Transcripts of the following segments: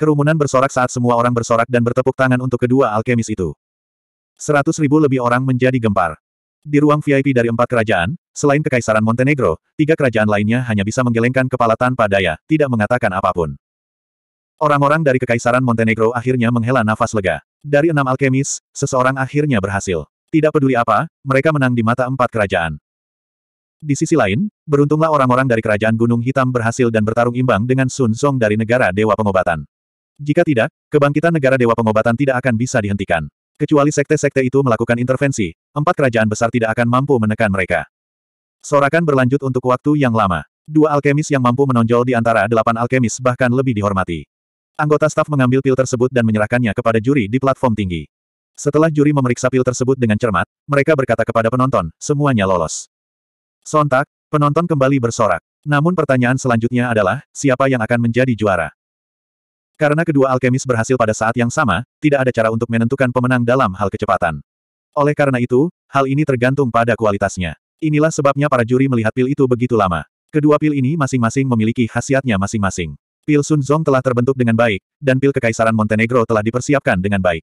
Kerumunan bersorak saat semua orang bersorak dan bertepuk tangan untuk kedua alkemis itu. Seratus ribu lebih orang menjadi gempar. Di ruang VIP dari empat kerajaan, selain Kekaisaran Montenegro, tiga kerajaan lainnya hanya bisa menggelengkan kepala tanpa daya, tidak mengatakan apapun. Orang-orang dari Kekaisaran Montenegro akhirnya menghela nafas lega. Dari enam alkemis, seseorang akhirnya berhasil. Tidak peduli apa, mereka menang di mata empat kerajaan. Di sisi lain, beruntunglah orang-orang dari Kerajaan Gunung Hitam berhasil dan bertarung imbang dengan Sun Song dari negara Dewa Pengobatan. Jika tidak, kebangkitan negara Dewa Pengobatan tidak akan bisa dihentikan. Kecuali sekte-sekte itu melakukan intervensi, empat kerajaan besar tidak akan mampu menekan mereka. Sorakan berlanjut untuk waktu yang lama. Dua alkemis yang mampu menonjol di antara delapan alkemis bahkan lebih dihormati. Anggota staf mengambil pil tersebut dan menyerahkannya kepada juri di platform tinggi. Setelah juri memeriksa pil tersebut dengan cermat, mereka berkata kepada penonton, semuanya lolos. Sontak, penonton kembali bersorak. Namun pertanyaan selanjutnya adalah, siapa yang akan menjadi juara? Karena kedua alkemis berhasil pada saat yang sama, tidak ada cara untuk menentukan pemenang dalam hal kecepatan. Oleh karena itu, hal ini tergantung pada kualitasnya. Inilah sebabnya para juri melihat pil itu begitu lama. Kedua pil ini masing-masing memiliki khasiatnya masing-masing. Pil Sun Zong telah terbentuk dengan baik, dan pil Kekaisaran Montenegro telah dipersiapkan dengan baik.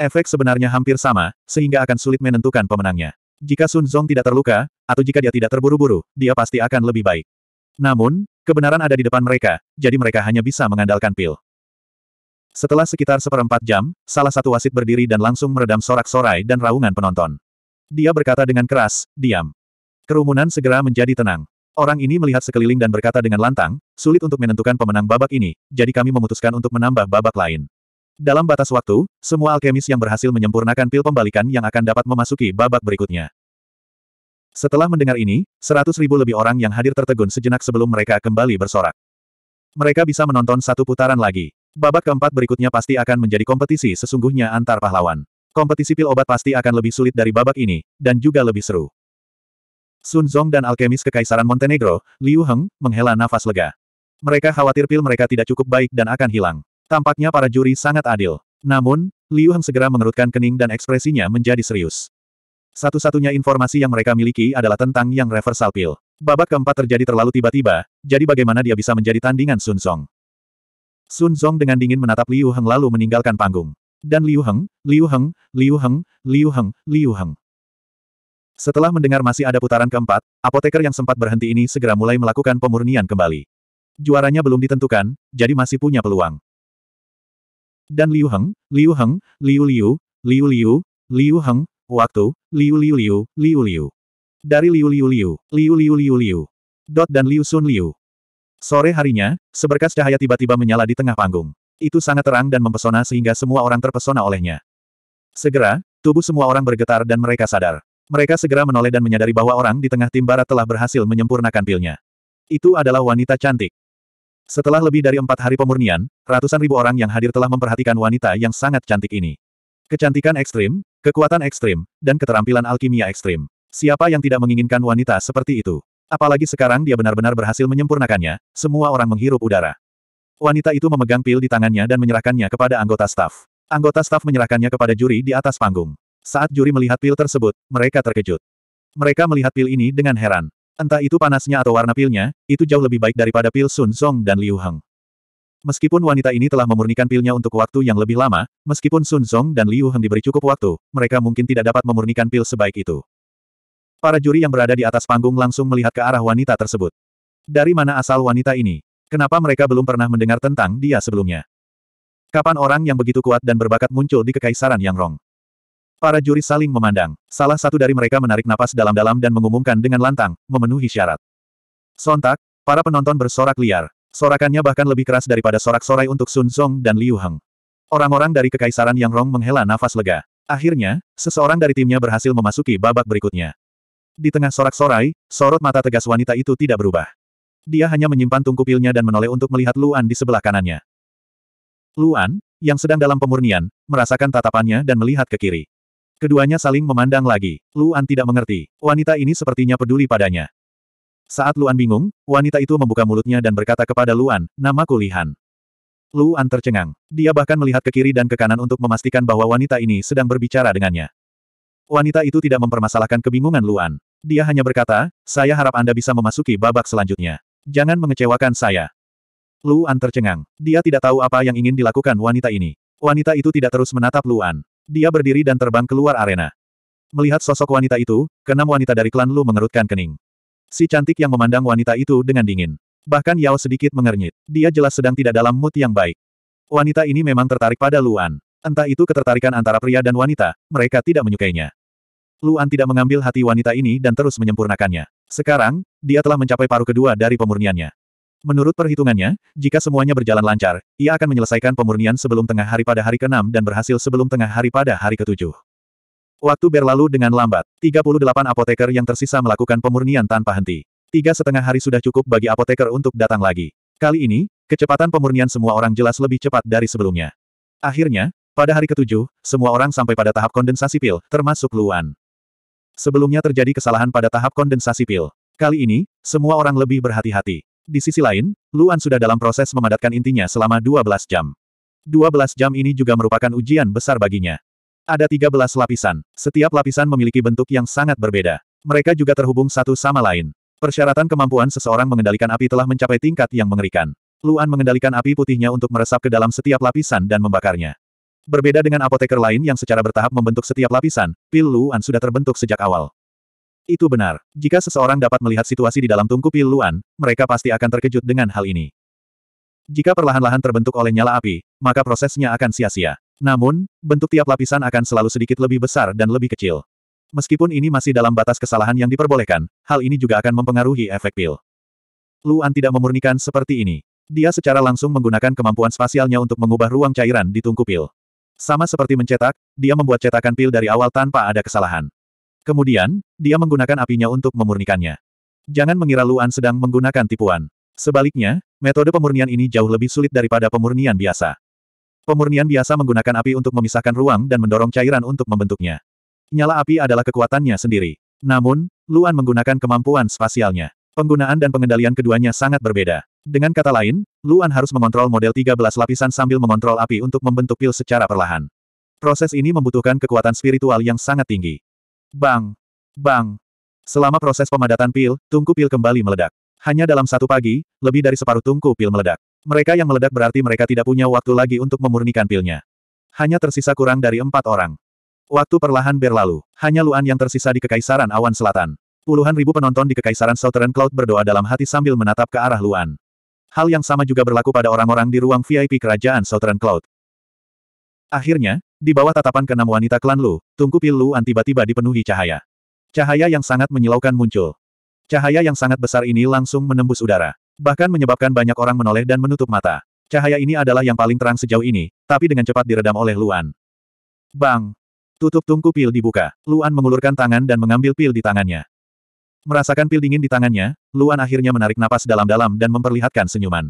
Efek sebenarnya hampir sama, sehingga akan sulit menentukan pemenangnya. Jika Sun Zong tidak terluka, atau jika dia tidak terburu-buru, dia pasti akan lebih baik. Namun, kebenaran ada di depan mereka, jadi mereka hanya bisa mengandalkan pil. Setelah sekitar seperempat jam, salah satu wasit berdiri dan langsung meredam sorak-sorai dan raungan penonton. Dia berkata dengan keras, diam. Kerumunan segera menjadi tenang. Orang ini melihat sekeliling dan berkata dengan lantang, sulit untuk menentukan pemenang babak ini, jadi kami memutuskan untuk menambah babak lain. Dalam batas waktu, semua alkemis yang berhasil menyempurnakan pil pembalikan yang akan dapat memasuki babak berikutnya. Setelah mendengar ini, seratus ribu lebih orang yang hadir tertegun sejenak sebelum mereka kembali bersorak. Mereka bisa menonton satu putaran lagi. Babak keempat berikutnya pasti akan menjadi kompetisi sesungguhnya antar pahlawan. Kompetisi pil obat pasti akan lebih sulit dari babak ini, dan juga lebih seru. Sun Zong dan alkemis Kekaisaran Montenegro, Liu Heng, menghela nafas lega. Mereka khawatir pil mereka tidak cukup baik dan akan hilang. Tampaknya para juri sangat adil. Namun, Liu Heng segera mengerutkan kening dan ekspresinya menjadi serius. Satu-satunya informasi yang mereka miliki adalah tentang yang reversal pil. Babak keempat terjadi terlalu tiba-tiba, jadi bagaimana dia bisa menjadi tandingan Sun Zong? Sun Zong dengan dingin menatap Liu Heng lalu meninggalkan panggung. Dan Liu Heng, Liu Heng, Liu Heng, Liu Heng, Liu Heng. Setelah mendengar masih ada putaran keempat, apoteker yang sempat berhenti ini segera mulai melakukan pemurnian kembali. Juaranya belum ditentukan, jadi masih punya peluang. Dan Liu Heng, Liu Heng, Liu Liu, Liu Liu, Liu Heng, waktu, Liu Liu Liu, Liu Liu. Dari Liu Liu Liu, Liu Liu Liu Liu. Dot dan Liu Sun Liu. Sore harinya, seberkas cahaya tiba-tiba menyala di tengah panggung. Itu sangat terang dan mempesona sehingga semua orang terpesona olehnya. Segera, tubuh semua orang bergetar dan mereka sadar. Mereka segera menoleh dan menyadari bahwa orang di tengah tim barat telah berhasil menyempurnakan pilnya. Itu adalah wanita cantik. Setelah lebih dari empat hari pemurnian, ratusan ribu orang yang hadir telah memperhatikan wanita yang sangat cantik ini. Kecantikan ekstrim, kekuatan ekstrim, dan keterampilan alkimia ekstrim. Siapa yang tidak menginginkan wanita seperti itu? Apalagi sekarang dia benar-benar berhasil menyempurnakannya, semua orang menghirup udara. Wanita itu memegang pil di tangannya dan menyerahkannya kepada anggota staf. Anggota staf menyerahkannya kepada juri di atas panggung. Saat juri melihat pil tersebut, mereka terkejut. Mereka melihat pil ini dengan heran. Entah itu panasnya atau warna pilnya, itu jauh lebih baik daripada pil Sun Song dan Liu Heng. Meskipun wanita ini telah memurnikan pilnya untuk waktu yang lebih lama, meskipun Sun Song dan Liu Heng diberi cukup waktu, mereka mungkin tidak dapat memurnikan pil sebaik itu. Para juri yang berada di atas panggung langsung melihat ke arah wanita tersebut. Dari mana asal wanita ini? Kenapa mereka belum pernah mendengar tentang dia sebelumnya? Kapan orang yang begitu kuat dan berbakat muncul di Kekaisaran Yang Rong? Para juri saling memandang. Salah satu dari mereka menarik napas dalam-dalam dan mengumumkan dengan lantang, memenuhi syarat. Sontak, para penonton bersorak liar. Sorakannya bahkan lebih keras daripada sorak-sorai untuk Sun Zong dan Liu Heng. Orang-orang dari Kekaisaran Yang Rong menghela nafas lega. Akhirnya, seseorang dari timnya berhasil memasuki babak berikutnya. Di tengah sorak-sorai, sorot mata tegas wanita itu tidak berubah. Dia hanya menyimpan tungku pilnya dan menoleh untuk melihat Luan di sebelah kanannya. Luan, yang sedang dalam pemurnian, merasakan tatapannya dan melihat ke kiri. Keduanya saling memandang lagi. Luan tidak mengerti. Wanita ini sepertinya peduli padanya. Saat Luan bingung, wanita itu membuka mulutnya dan berkata kepada Luan, nama kulihan. Luan tercengang. Dia bahkan melihat ke kiri dan ke kanan untuk memastikan bahwa wanita ini sedang berbicara dengannya. Wanita itu tidak mempermasalahkan kebingungan Luan. Dia hanya berkata, saya harap Anda bisa memasuki babak selanjutnya. Jangan mengecewakan saya. Luan tercengang. Dia tidak tahu apa yang ingin dilakukan wanita ini. Wanita itu tidak terus menatap Luan. Dia berdiri dan terbang keluar arena. Melihat sosok wanita itu, keenam wanita dari klan Lu mengerutkan kening. Si cantik yang memandang wanita itu dengan dingin. Bahkan Yao sedikit mengernyit. Dia jelas sedang tidak dalam mood yang baik. Wanita ini memang tertarik pada Luan. Entah itu ketertarikan antara pria dan wanita, mereka tidak menyukainya. Luan tidak mengambil hati wanita ini dan terus menyempurnakannya. Sekarang, dia telah mencapai paruh kedua dari pemurniannya. Menurut perhitungannya, jika semuanya berjalan lancar, ia akan menyelesaikan pemurnian sebelum tengah hari pada hari ke-6 dan berhasil sebelum tengah hari pada hari ke-7. Waktu berlalu dengan lambat, 38 apoteker yang tersisa melakukan pemurnian tanpa henti. Tiga setengah hari sudah cukup bagi apoteker untuk datang lagi. Kali ini, kecepatan pemurnian semua orang jelas lebih cepat dari sebelumnya. Akhirnya, pada hari ketujuh, semua orang sampai pada tahap kondensasi pil, termasuk Luan. Sebelumnya terjadi kesalahan pada tahap kondensasi pil. Kali ini, semua orang lebih berhati-hati. Di sisi lain, Luan sudah dalam proses memadatkan intinya selama 12 jam. 12 jam ini juga merupakan ujian besar baginya. Ada 13 lapisan. Setiap lapisan memiliki bentuk yang sangat berbeda. Mereka juga terhubung satu sama lain. Persyaratan kemampuan seseorang mengendalikan api telah mencapai tingkat yang mengerikan. Luan mengendalikan api putihnya untuk meresap ke dalam setiap lapisan dan membakarnya. Berbeda dengan apoteker lain yang secara bertahap membentuk setiap lapisan, pil Luan sudah terbentuk sejak awal. Itu benar. Jika seseorang dapat melihat situasi di dalam tungku pil Luan, mereka pasti akan terkejut dengan hal ini. Jika perlahan-lahan terbentuk oleh nyala api, maka prosesnya akan sia-sia. Namun, bentuk tiap lapisan akan selalu sedikit lebih besar dan lebih kecil. Meskipun ini masih dalam batas kesalahan yang diperbolehkan, hal ini juga akan mempengaruhi efek pil. Luan tidak memurnikan seperti ini. Dia secara langsung menggunakan kemampuan spasialnya untuk mengubah ruang cairan di tungku pil. Sama seperti mencetak, dia membuat cetakan pil dari awal tanpa ada kesalahan. Kemudian, dia menggunakan apinya untuk memurnikannya. Jangan mengira Luan sedang menggunakan tipuan. Sebaliknya, metode pemurnian ini jauh lebih sulit daripada pemurnian biasa. Pemurnian biasa menggunakan api untuk memisahkan ruang dan mendorong cairan untuk membentuknya. Nyala api adalah kekuatannya sendiri. Namun, Luan menggunakan kemampuan spasialnya. Penggunaan dan pengendalian keduanya sangat berbeda. Dengan kata lain, Luan harus mengontrol model 13 lapisan sambil mengontrol api untuk membentuk pil secara perlahan. Proses ini membutuhkan kekuatan spiritual yang sangat tinggi. Bang! Bang! Selama proses pemadatan pil, tungku pil kembali meledak. Hanya dalam satu pagi, lebih dari separuh tungku pil meledak. Mereka yang meledak berarti mereka tidak punya waktu lagi untuk memurnikan pilnya. Hanya tersisa kurang dari empat orang. Waktu perlahan berlalu, hanya Luan yang tersisa di Kekaisaran Awan Selatan. Puluhan ribu penonton di Kekaisaran Southern Cloud berdoa dalam hati sambil menatap ke arah Luan. Hal yang sama juga berlaku pada orang-orang di ruang VIP Kerajaan Southern Cloud. Akhirnya, di bawah tatapan keenam wanita klan Lu, tungku pil Luan tiba-tiba dipenuhi cahaya. Cahaya yang sangat menyilaukan muncul. Cahaya yang sangat besar ini langsung menembus udara. Bahkan menyebabkan banyak orang menoleh dan menutup mata. Cahaya ini adalah yang paling terang sejauh ini, tapi dengan cepat diredam oleh Luan. Bang! Tutup tungku pil dibuka. Luan mengulurkan tangan dan mengambil pil di tangannya. Merasakan pil dingin di tangannya, Luan akhirnya menarik napas dalam-dalam dan memperlihatkan senyuman.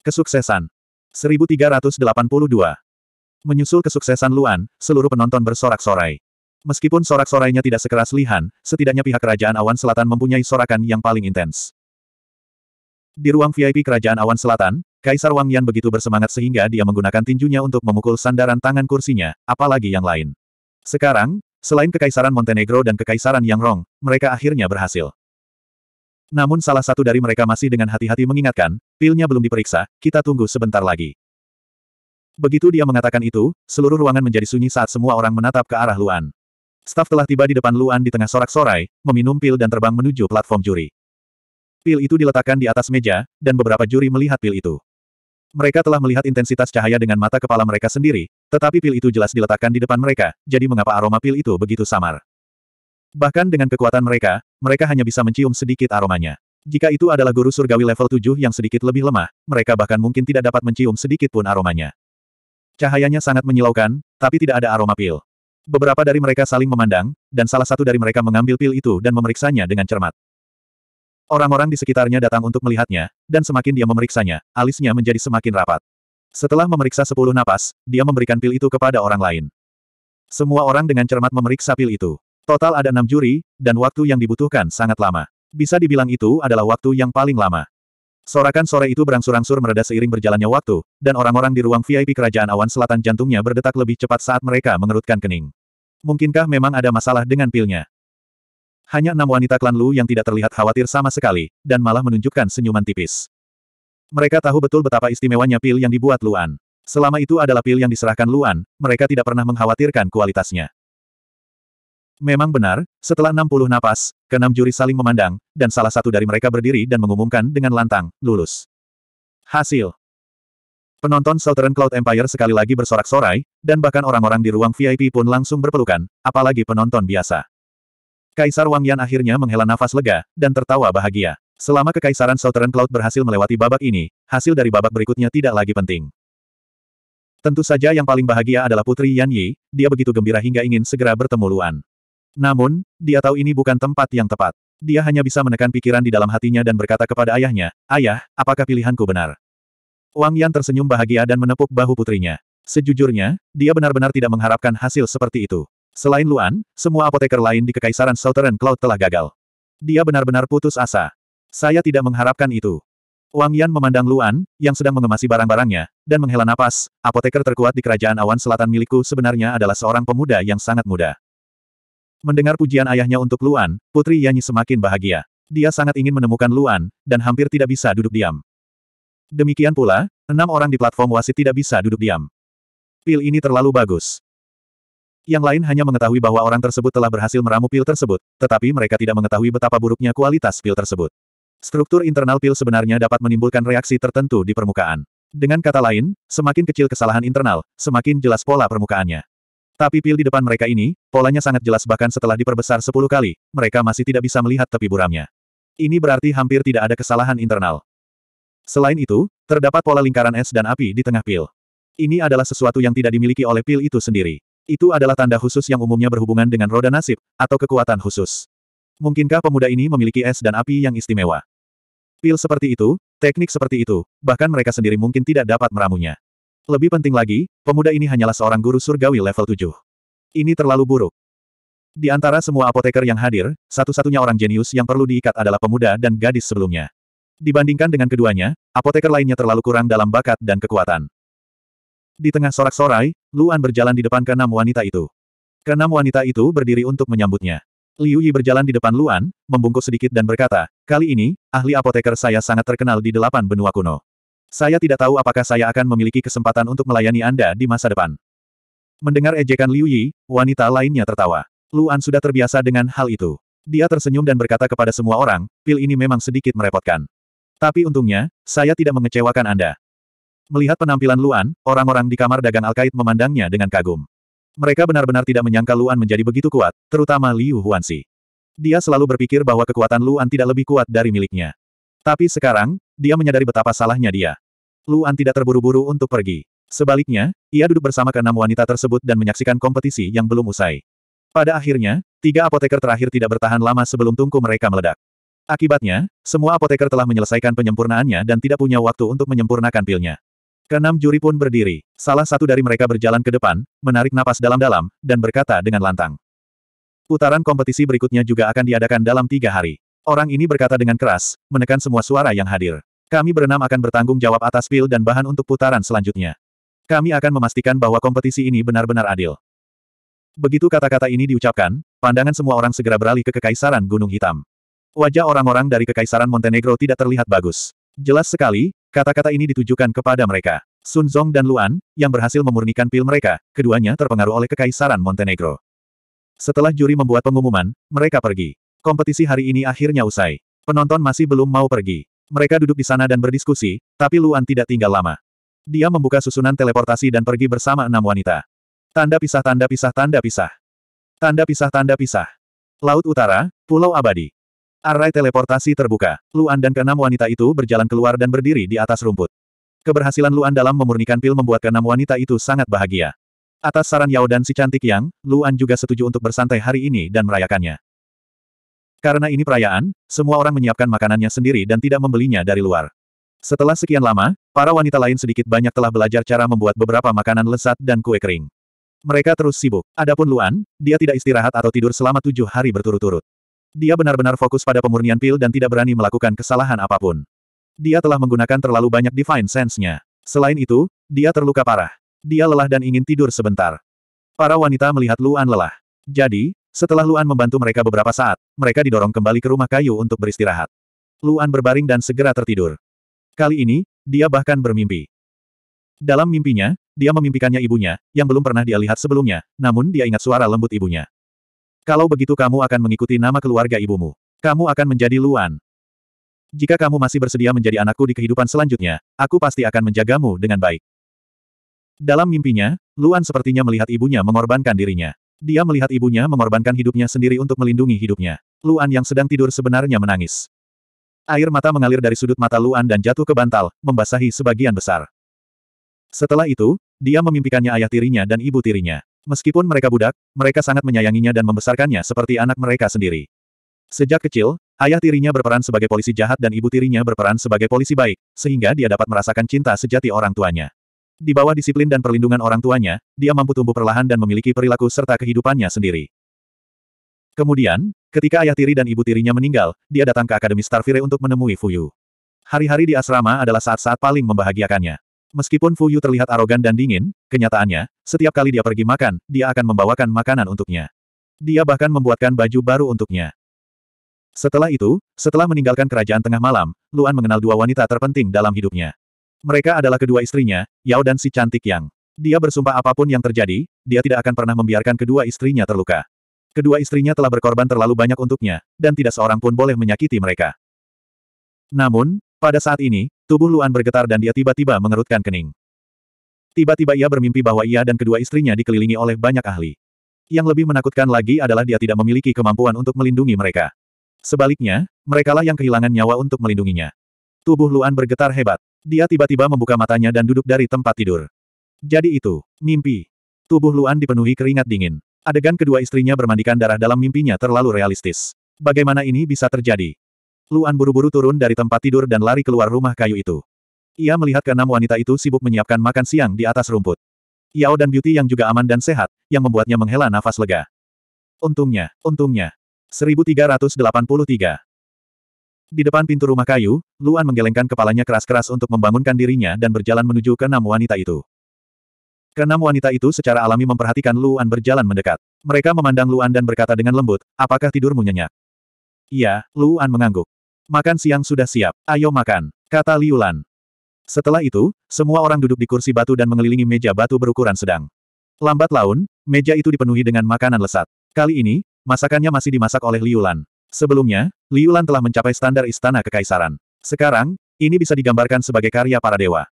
Kesuksesan. 1382. Menyusul kesuksesan Luan, seluruh penonton bersorak-sorai. Meskipun sorak-sorainya tidak sekeras Lihan, setidaknya pihak Kerajaan Awan Selatan mempunyai sorakan yang paling intens. Di ruang VIP Kerajaan Awan Selatan, Kaisar Wang Yan begitu bersemangat sehingga dia menggunakan tinjunya untuk memukul sandaran tangan kursinya, apalagi yang lain. Sekarang, Selain Kekaisaran Montenegro dan Kekaisaran Yang Rong, mereka akhirnya berhasil. Namun salah satu dari mereka masih dengan hati-hati mengingatkan, pilnya belum diperiksa, kita tunggu sebentar lagi. Begitu dia mengatakan itu, seluruh ruangan menjadi sunyi saat semua orang menatap ke arah Luan. Staf telah tiba di depan Luan di tengah sorak-sorai, meminum pil dan terbang menuju platform juri. Pil itu diletakkan di atas meja, dan beberapa juri melihat pil itu. Mereka telah melihat intensitas cahaya dengan mata kepala mereka sendiri, tetapi pil itu jelas diletakkan di depan mereka, jadi mengapa aroma pil itu begitu samar. Bahkan dengan kekuatan mereka, mereka hanya bisa mencium sedikit aromanya. Jika itu adalah guru surgawi level 7 yang sedikit lebih lemah, mereka bahkan mungkin tidak dapat mencium sedikit pun aromanya. Cahayanya sangat menyilaukan, tapi tidak ada aroma pil. Beberapa dari mereka saling memandang, dan salah satu dari mereka mengambil pil itu dan memeriksanya dengan cermat. Orang-orang di sekitarnya datang untuk melihatnya, dan semakin dia memeriksanya, alisnya menjadi semakin rapat. Setelah memeriksa sepuluh napas, dia memberikan pil itu kepada orang lain. Semua orang dengan cermat memeriksa pil itu. Total ada enam juri, dan waktu yang dibutuhkan sangat lama. Bisa dibilang itu adalah waktu yang paling lama. Sorakan sore itu berangsur-angsur mereda seiring berjalannya waktu, dan orang-orang di ruang VIP Kerajaan Awan Selatan jantungnya berdetak lebih cepat saat mereka mengerutkan kening. Mungkinkah memang ada masalah dengan pilnya? Hanya enam wanita klan Lu yang tidak terlihat khawatir sama sekali, dan malah menunjukkan senyuman tipis. Mereka tahu betul betapa istimewanya pil yang dibuat Luan. Selama itu adalah pil yang diserahkan Luan, mereka tidak pernah mengkhawatirkan kualitasnya. Memang benar, setelah 60 napas, keenam juri saling memandang, dan salah satu dari mereka berdiri dan mengumumkan dengan lantang, lulus. Hasil. Penonton Southern Cloud Empire sekali lagi bersorak-sorai, dan bahkan orang-orang di ruang VIP pun langsung berpelukan, apalagi penonton biasa. Kaisar Wang Yan akhirnya menghela nafas lega, dan tertawa bahagia. Selama kekaisaran Southern Cloud berhasil melewati babak ini, hasil dari babak berikutnya tidak lagi penting. Tentu saja yang paling bahagia adalah Putri Yan Yi, dia begitu gembira hingga ingin segera bertemu Luan. Namun, dia tahu ini bukan tempat yang tepat. Dia hanya bisa menekan pikiran di dalam hatinya dan berkata kepada ayahnya, Ayah, apakah pilihanku benar? Wang Yan tersenyum bahagia dan menepuk bahu putrinya. Sejujurnya, dia benar-benar tidak mengharapkan hasil seperti itu. Selain Luan, semua apoteker lain di Kekaisaran Southern Cloud telah gagal. Dia benar-benar putus asa. Saya tidak mengharapkan itu. Wang Yan memandang Luan, yang sedang mengemasi barang-barangnya, dan menghela napas, apoteker terkuat di Kerajaan Awan Selatan milikku sebenarnya adalah seorang pemuda yang sangat muda. Mendengar pujian ayahnya untuk Luan, Putri Yanyi semakin bahagia. Dia sangat ingin menemukan Luan, dan hampir tidak bisa duduk diam. Demikian pula, enam orang di platform wasit tidak bisa duduk diam. Pil ini terlalu bagus. Yang lain hanya mengetahui bahwa orang tersebut telah berhasil meramu pil tersebut, tetapi mereka tidak mengetahui betapa buruknya kualitas pil tersebut. Struktur internal pil sebenarnya dapat menimbulkan reaksi tertentu di permukaan. Dengan kata lain, semakin kecil kesalahan internal, semakin jelas pola permukaannya. Tapi pil di depan mereka ini, polanya sangat jelas bahkan setelah diperbesar 10 kali, mereka masih tidak bisa melihat tepi buramnya. Ini berarti hampir tidak ada kesalahan internal. Selain itu, terdapat pola lingkaran es dan api di tengah pil. Ini adalah sesuatu yang tidak dimiliki oleh pil itu sendiri. Itu adalah tanda khusus yang umumnya berhubungan dengan roda nasib, atau kekuatan khusus. Mungkinkah pemuda ini memiliki es dan api yang istimewa? Pil seperti itu, teknik seperti itu, bahkan mereka sendiri mungkin tidak dapat meramunya. Lebih penting lagi, pemuda ini hanyalah seorang guru surgawi level 7. Ini terlalu buruk. Di antara semua apoteker yang hadir, satu-satunya orang jenius yang perlu diikat adalah pemuda dan gadis sebelumnya. Dibandingkan dengan keduanya, apoteker lainnya terlalu kurang dalam bakat dan kekuatan. Di tengah sorak-sorai, Luan berjalan di depan keenam wanita itu. Keenam wanita itu berdiri untuk menyambutnya. Liu Yi berjalan di depan Luan, membungkuk sedikit dan berkata, kali ini, ahli apoteker saya sangat terkenal di delapan benua kuno. Saya tidak tahu apakah saya akan memiliki kesempatan untuk melayani Anda di masa depan. Mendengar ejekan Liu Yi, wanita lainnya tertawa. Luan sudah terbiasa dengan hal itu. Dia tersenyum dan berkata kepada semua orang, pil ini memang sedikit merepotkan. Tapi untungnya, saya tidak mengecewakan Anda. Melihat penampilan Luan, orang-orang di kamar dagang Alkait memandangnya dengan kagum. Mereka benar-benar tidak menyangka Luan menjadi begitu kuat, terutama Liu Huanxi. Dia selalu berpikir bahwa kekuatan Luan tidak lebih kuat dari miliknya. Tapi sekarang, dia menyadari betapa salahnya dia. Luan tidak terburu-buru untuk pergi. Sebaliknya, ia duduk bersama keenam wanita tersebut dan menyaksikan kompetisi yang belum usai. Pada akhirnya, tiga apoteker terakhir tidak bertahan lama sebelum tungku mereka meledak. Akibatnya, semua apoteker telah menyelesaikan penyempurnaannya dan tidak punya waktu untuk menyempurnakan pilnya. Keenam juri pun berdiri. Salah satu dari mereka berjalan ke depan, menarik napas dalam-dalam, dan berkata dengan lantang. Putaran kompetisi berikutnya juga akan diadakan dalam tiga hari. Orang ini berkata dengan keras, menekan semua suara yang hadir. Kami berenam akan bertanggung jawab atas pil dan bahan untuk putaran selanjutnya. Kami akan memastikan bahwa kompetisi ini benar-benar adil. Begitu kata-kata ini diucapkan, pandangan semua orang segera beralih ke Kekaisaran Gunung Hitam. Wajah orang-orang dari Kekaisaran Montenegro tidak terlihat bagus. Jelas sekali, Kata-kata ini ditujukan kepada mereka. Sun Zong dan Luan, yang berhasil memurnikan pil mereka, keduanya terpengaruh oleh kekaisaran Montenegro. Setelah juri membuat pengumuman, mereka pergi. Kompetisi hari ini akhirnya usai. Penonton masih belum mau pergi. Mereka duduk di sana dan berdiskusi, tapi Luan tidak tinggal lama. Dia membuka susunan teleportasi dan pergi bersama enam wanita. Tanda pisah tanda pisah tanda pisah. Tanda pisah tanda pisah. Laut Utara, Pulau Abadi. Array teleportasi terbuka. Luan dan keenam wanita itu berjalan keluar dan berdiri di atas rumput. Keberhasilan Luan dalam memurnikan pil membuat keenam wanita itu sangat bahagia. Atas saran Yao dan si cantik Yang, Luan juga setuju untuk bersantai hari ini dan merayakannya. Karena ini perayaan, semua orang menyiapkan makanannya sendiri dan tidak membelinya dari luar. Setelah sekian lama, para wanita lain sedikit banyak telah belajar cara membuat beberapa makanan lezat dan kue kering. Mereka terus sibuk. Adapun Luan, dia tidak istirahat atau tidur selama tujuh hari berturut-turut. Dia benar-benar fokus pada pemurnian pil dan tidak berani melakukan kesalahan apapun. Dia telah menggunakan terlalu banyak Divine Sense-nya. Selain itu, dia terluka parah. Dia lelah dan ingin tidur sebentar. Para wanita melihat Luan lelah. Jadi, setelah Luan membantu mereka beberapa saat, mereka didorong kembali ke rumah kayu untuk beristirahat. Luan berbaring dan segera tertidur. Kali ini, dia bahkan bermimpi. Dalam mimpinya, dia memimpikannya ibunya, yang belum pernah dia lihat sebelumnya, namun dia ingat suara lembut ibunya. Kalau begitu kamu akan mengikuti nama keluarga ibumu. Kamu akan menjadi Luan. Jika kamu masih bersedia menjadi anakku di kehidupan selanjutnya, aku pasti akan menjagamu dengan baik. Dalam mimpinya, Luan sepertinya melihat ibunya mengorbankan dirinya. Dia melihat ibunya mengorbankan hidupnya sendiri untuk melindungi hidupnya. Luan yang sedang tidur sebenarnya menangis. Air mata mengalir dari sudut mata Luan dan jatuh ke bantal, membasahi sebagian besar. Setelah itu, dia memimpikannya ayah tirinya dan ibu tirinya. Meskipun mereka budak, mereka sangat menyayanginya dan membesarkannya seperti anak mereka sendiri. Sejak kecil, ayah tirinya berperan sebagai polisi jahat dan ibu tirinya berperan sebagai polisi baik, sehingga dia dapat merasakan cinta sejati orang tuanya. Di bawah disiplin dan perlindungan orang tuanya, dia mampu tumbuh perlahan dan memiliki perilaku serta kehidupannya sendiri. Kemudian, ketika ayah tiri dan ibu tirinya meninggal, dia datang ke Akademi Starfire untuk menemui Fuyu. Hari-hari di asrama adalah saat-saat paling membahagiakannya. Meskipun Fu Yu terlihat arogan dan dingin, kenyataannya, setiap kali dia pergi makan, dia akan membawakan makanan untuknya. Dia bahkan membuatkan baju baru untuknya. Setelah itu, setelah meninggalkan kerajaan tengah malam, Luan mengenal dua wanita terpenting dalam hidupnya. Mereka adalah kedua istrinya, Yao dan si cantik Yang. Dia bersumpah apapun yang terjadi, dia tidak akan pernah membiarkan kedua istrinya terluka. Kedua istrinya telah berkorban terlalu banyak untuknya, dan tidak seorang pun boleh menyakiti mereka. Namun, pada saat ini, Tubuh Luan bergetar dan dia tiba-tiba mengerutkan kening. Tiba-tiba ia bermimpi bahwa ia dan kedua istrinya dikelilingi oleh banyak ahli. Yang lebih menakutkan lagi adalah dia tidak memiliki kemampuan untuk melindungi mereka. Sebaliknya, merekalah yang kehilangan nyawa untuk melindunginya. Tubuh Luan bergetar hebat. Dia tiba-tiba membuka matanya dan duduk dari tempat tidur. Jadi itu, mimpi. Tubuh Luan dipenuhi keringat dingin. Adegan kedua istrinya bermandikan darah dalam mimpinya terlalu realistis. Bagaimana ini bisa terjadi? Luan buru-buru turun dari tempat tidur dan lari keluar rumah kayu itu. Ia melihat keenam wanita itu sibuk menyiapkan makan siang di atas rumput. Yao dan Beauty yang juga aman dan sehat, yang membuatnya menghela nafas lega. Untungnya, untungnya. 1383. Di depan pintu rumah kayu, Luan menggelengkan kepalanya keras-keras untuk membangunkan dirinya dan berjalan menuju keenam wanita itu. Keenam wanita itu secara alami memperhatikan Luan berjalan mendekat. Mereka memandang Luan dan berkata dengan lembut, apakah tidurmu nyenyak? Iya, Luan mengangguk. Makan siang sudah siap, ayo makan, kata Liulan. Setelah itu, semua orang duduk di kursi batu dan mengelilingi meja batu berukuran sedang. Lambat laun, meja itu dipenuhi dengan makanan lesat. Kali ini, masakannya masih dimasak oleh Liulan. Sebelumnya, Liulan telah mencapai standar istana kekaisaran. Sekarang, ini bisa digambarkan sebagai karya para dewa.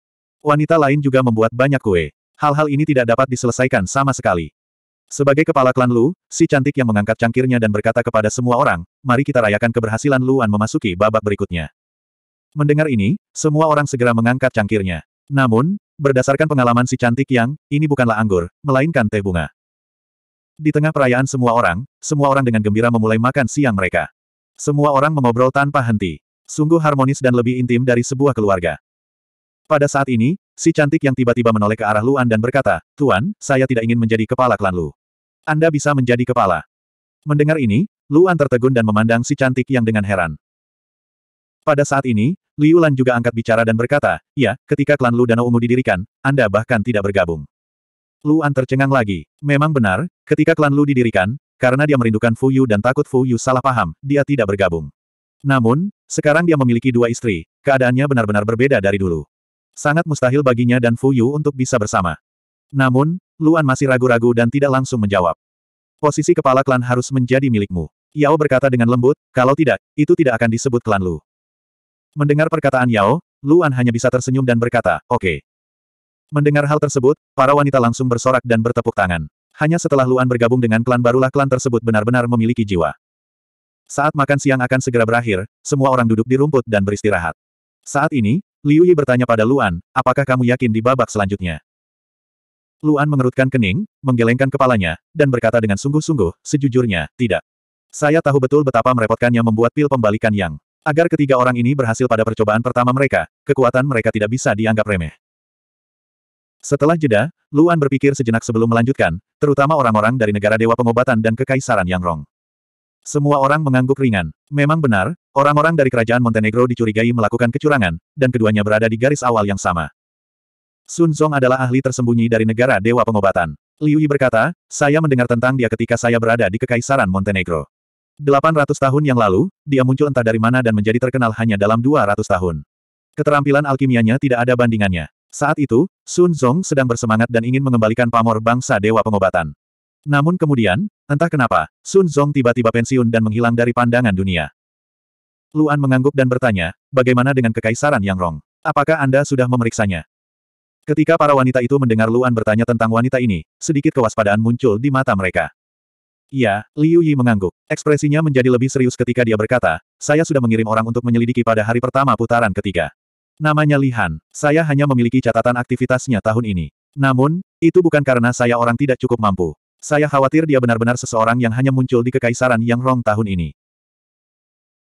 Wanita lain juga membuat banyak kue. Hal-hal ini tidak dapat diselesaikan sama sekali. Sebagai kepala klan Lu, si cantik yang mengangkat cangkirnya dan berkata kepada semua orang, mari kita rayakan keberhasilan Luan memasuki babak berikutnya. Mendengar ini, semua orang segera mengangkat cangkirnya. Namun, berdasarkan pengalaman si cantik yang, ini bukanlah anggur, melainkan teh bunga. Di tengah perayaan semua orang, semua orang dengan gembira memulai makan siang mereka. Semua orang mengobrol tanpa henti. Sungguh harmonis dan lebih intim dari sebuah keluarga. Pada saat ini, si cantik yang tiba-tiba menoleh ke arah Luan dan berkata, Tuan, saya tidak ingin menjadi kepala klan Lu. Anda bisa menjadi kepala. Mendengar ini, Luan tertegun dan memandang si cantik yang dengan heran. Pada saat ini, Liu Lan juga angkat bicara dan berkata, ya, ketika klan Lu Danau Ungu didirikan, Anda bahkan tidak bergabung. Luan tercengang lagi. Memang benar, ketika klan Lu didirikan, karena dia merindukan Fu Yu dan takut Fu Yu salah paham, dia tidak bergabung. Namun, sekarang dia memiliki dua istri, keadaannya benar-benar berbeda dari dulu. Sangat mustahil baginya dan Fu Yu untuk bisa bersama. Namun, Luan masih ragu-ragu dan tidak langsung menjawab. Posisi kepala klan harus menjadi milikmu. Yao berkata dengan lembut, kalau tidak, itu tidak akan disebut klan Lu. Mendengar perkataan Yao, Luan hanya bisa tersenyum dan berkata, oke. Okay. Mendengar hal tersebut, para wanita langsung bersorak dan bertepuk tangan. Hanya setelah Luan bergabung dengan klan barulah klan tersebut benar-benar memiliki jiwa. Saat makan siang akan segera berakhir, semua orang duduk di rumput dan beristirahat. Saat ini, Liu Yi bertanya pada Luan, apakah kamu yakin di babak selanjutnya? Luan mengerutkan kening, menggelengkan kepalanya, dan berkata dengan sungguh-sungguh, sejujurnya, tidak. Saya tahu betul betapa merepotkannya membuat pil pembalikan yang. Agar ketiga orang ini berhasil pada percobaan pertama mereka, kekuatan mereka tidak bisa dianggap remeh. Setelah jeda, Luan berpikir sejenak sebelum melanjutkan, terutama orang-orang dari negara Dewa Pengobatan dan Kekaisaran Yang Rong. Semua orang mengangguk ringan. Memang benar, orang-orang dari kerajaan Montenegro dicurigai melakukan kecurangan, dan keduanya berada di garis awal yang sama. Sun Zong adalah ahli tersembunyi dari negara Dewa Pengobatan. Liu Yi berkata, saya mendengar tentang dia ketika saya berada di Kekaisaran Montenegro. 800 tahun yang lalu, dia muncul entah dari mana dan menjadi terkenal hanya dalam 200 tahun. Keterampilan alkimianya tidak ada bandingannya. Saat itu, Sun Zong sedang bersemangat dan ingin mengembalikan pamor bangsa Dewa Pengobatan. Namun kemudian, entah kenapa, Sun Zong tiba-tiba pensiun dan menghilang dari pandangan dunia. Luan mengangguk dan bertanya, bagaimana dengan Kekaisaran Yang Rong? Apakah Anda sudah memeriksanya? Ketika para wanita itu mendengar Luan bertanya tentang wanita ini, sedikit kewaspadaan muncul di mata mereka. Iya, Liu Yi mengangguk. Ekspresinya menjadi lebih serius ketika dia berkata, saya sudah mengirim orang untuk menyelidiki pada hari pertama putaran ketiga. Namanya Li Han, saya hanya memiliki catatan aktivitasnya tahun ini. Namun, itu bukan karena saya orang tidak cukup mampu. Saya khawatir dia benar-benar seseorang yang hanya muncul di kekaisaran yang Rong tahun ini.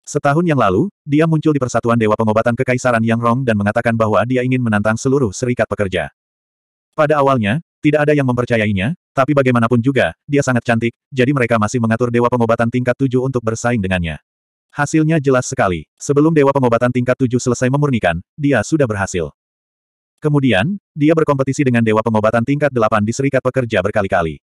Setahun yang lalu, dia muncul di Persatuan Dewa Pengobatan Kekaisaran Yang Rong dan mengatakan bahwa dia ingin menantang seluruh serikat pekerja. Pada awalnya, tidak ada yang mempercayainya, tapi bagaimanapun juga, dia sangat cantik, jadi mereka masih mengatur Dewa Pengobatan tingkat 7 untuk bersaing dengannya. Hasilnya jelas sekali. Sebelum Dewa Pengobatan tingkat 7 selesai memurnikan, dia sudah berhasil. Kemudian, dia berkompetisi dengan Dewa Pengobatan tingkat 8 di Serikat Pekerja berkali-kali.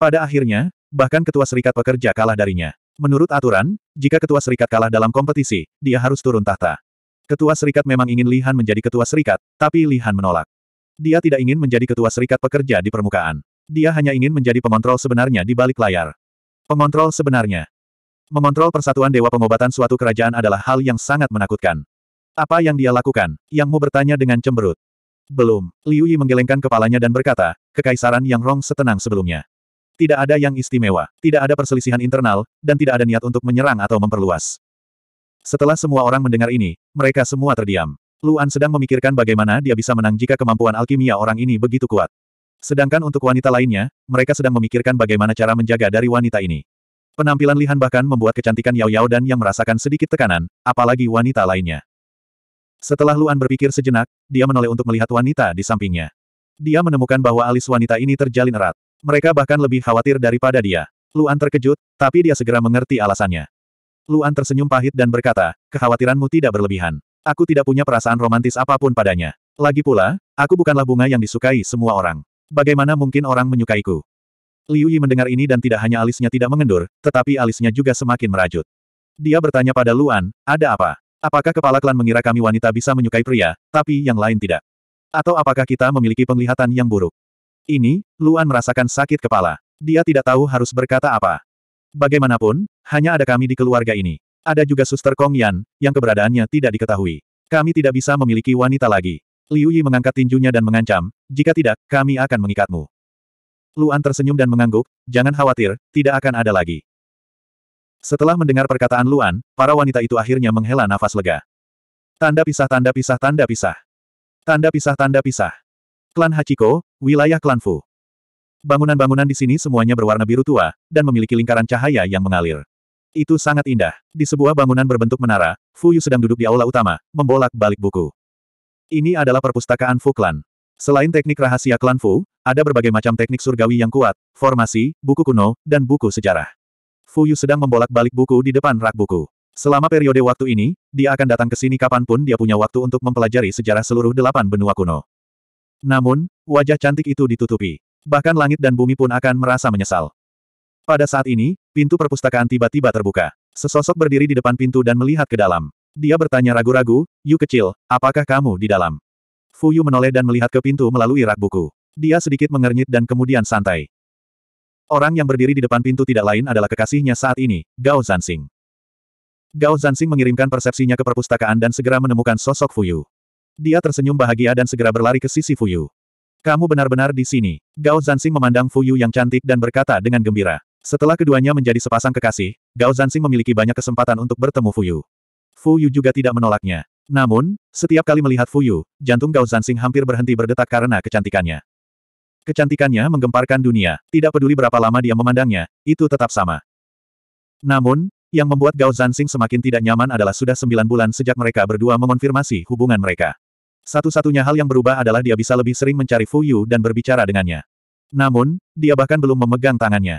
Pada akhirnya, bahkan Ketua Serikat Pekerja kalah darinya. Menurut aturan, jika ketua serikat kalah dalam kompetisi, dia harus turun tahta. Ketua serikat memang ingin Li Han menjadi ketua serikat, tapi Li Han menolak. Dia tidak ingin menjadi ketua serikat pekerja di permukaan. Dia hanya ingin menjadi pengontrol sebenarnya di balik layar. Pengontrol sebenarnya. Mengontrol persatuan dewa pengobatan suatu kerajaan adalah hal yang sangat menakutkan. Apa yang dia lakukan? Yang Mu bertanya dengan cemberut. Belum. Liu Yi menggelengkan kepalanya dan berkata, kekaisaran yang Rong setenang sebelumnya. Tidak ada yang istimewa, tidak ada perselisihan internal, dan tidak ada niat untuk menyerang atau memperluas. Setelah semua orang mendengar ini, mereka semua terdiam. Luan sedang memikirkan bagaimana dia bisa menang jika kemampuan alkimia orang ini begitu kuat. Sedangkan untuk wanita lainnya, mereka sedang memikirkan bagaimana cara menjaga dari wanita ini. Penampilan Lihan bahkan membuat kecantikan Yao Yao dan yang merasakan sedikit tekanan, apalagi wanita lainnya. Setelah Luan berpikir sejenak, dia menoleh untuk melihat wanita di sampingnya. Dia menemukan bahwa alis wanita ini terjalin erat. Mereka bahkan lebih khawatir daripada dia. Luan terkejut, tapi dia segera mengerti alasannya. Luan tersenyum pahit dan berkata, kekhawatiranmu tidak berlebihan. Aku tidak punya perasaan romantis apapun padanya. Lagi pula, aku bukanlah bunga yang disukai semua orang. Bagaimana mungkin orang menyukaiku? Liu Yi mendengar ini dan tidak hanya alisnya tidak mengendur, tetapi alisnya juga semakin merajut. Dia bertanya pada Luan, ada apa? Apakah kepala klan mengira kami wanita bisa menyukai pria, tapi yang lain tidak? Atau apakah kita memiliki penglihatan yang buruk? Ini, Luan merasakan sakit kepala. Dia tidak tahu harus berkata apa. Bagaimanapun, hanya ada kami di keluarga ini. Ada juga suster Kong Yan, yang keberadaannya tidak diketahui. Kami tidak bisa memiliki wanita lagi. Liu Yi mengangkat tinjunya dan mengancam, jika tidak, kami akan mengikatmu. Luan tersenyum dan mengangguk, jangan khawatir, tidak akan ada lagi. Setelah mendengar perkataan Luan, para wanita itu akhirnya menghela nafas lega. Tanda pisah tanda pisah tanda pisah. Tanda pisah tanda pisah. Klan Hachiko, wilayah Klan Fu. Bangunan-bangunan di sini semuanya berwarna biru tua, dan memiliki lingkaran cahaya yang mengalir. Itu sangat indah. Di sebuah bangunan berbentuk menara, Fu Yu sedang duduk di aula utama, membolak-balik buku. Ini adalah perpustakaan Fu Clan. Selain teknik rahasia Klan Fu, ada berbagai macam teknik surgawi yang kuat, formasi, buku kuno, dan buku sejarah. Fu Yu sedang membolak-balik buku di depan rak buku. Selama periode waktu ini, dia akan datang ke sini kapanpun dia punya waktu untuk mempelajari sejarah seluruh delapan benua kuno. Namun, wajah cantik itu ditutupi. Bahkan langit dan bumi pun akan merasa menyesal. Pada saat ini, pintu perpustakaan tiba-tiba terbuka. Sesosok berdiri di depan pintu dan melihat ke dalam. Dia bertanya ragu-ragu, Yu kecil, apakah kamu di dalam? Fu Yu menoleh dan melihat ke pintu melalui rak buku. Dia sedikit mengernyit dan kemudian santai. Orang yang berdiri di depan pintu tidak lain adalah kekasihnya saat ini, Gao Zansing. Gao Zansing mengirimkan persepsinya ke perpustakaan dan segera menemukan sosok Fuyu. Dia tersenyum bahagia dan segera berlari ke sisi Fuyu. Kamu benar-benar di sini. Gao Zansing memandang Fuyu yang cantik dan berkata dengan gembira. Setelah keduanya menjadi sepasang kekasih, Gao Zansing memiliki banyak kesempatan untuk bertemu Fuyu. Fuyu juga tidak menolaknya. Namun, setiap kali melihat Fuyu, jantung Gao Zansing hampir berhenti berdetak karena kecantikannya. Kecantikannya menggemparkan dunia, tidak peduli berapa lama dia memandangnya, itu tetap sama. Namun, yang membuat Gao Zansing semakin tidak nyaman adalah sudah sembilan bulan sejak mereka berdua mengonfirmasi hubungan mereka. Satu-satunya hal yang berubah adalah dia bisa lebih sering mencari Fu Yu dan berbicara dengannya. Namun, dia bahkan belum memegang tangannya.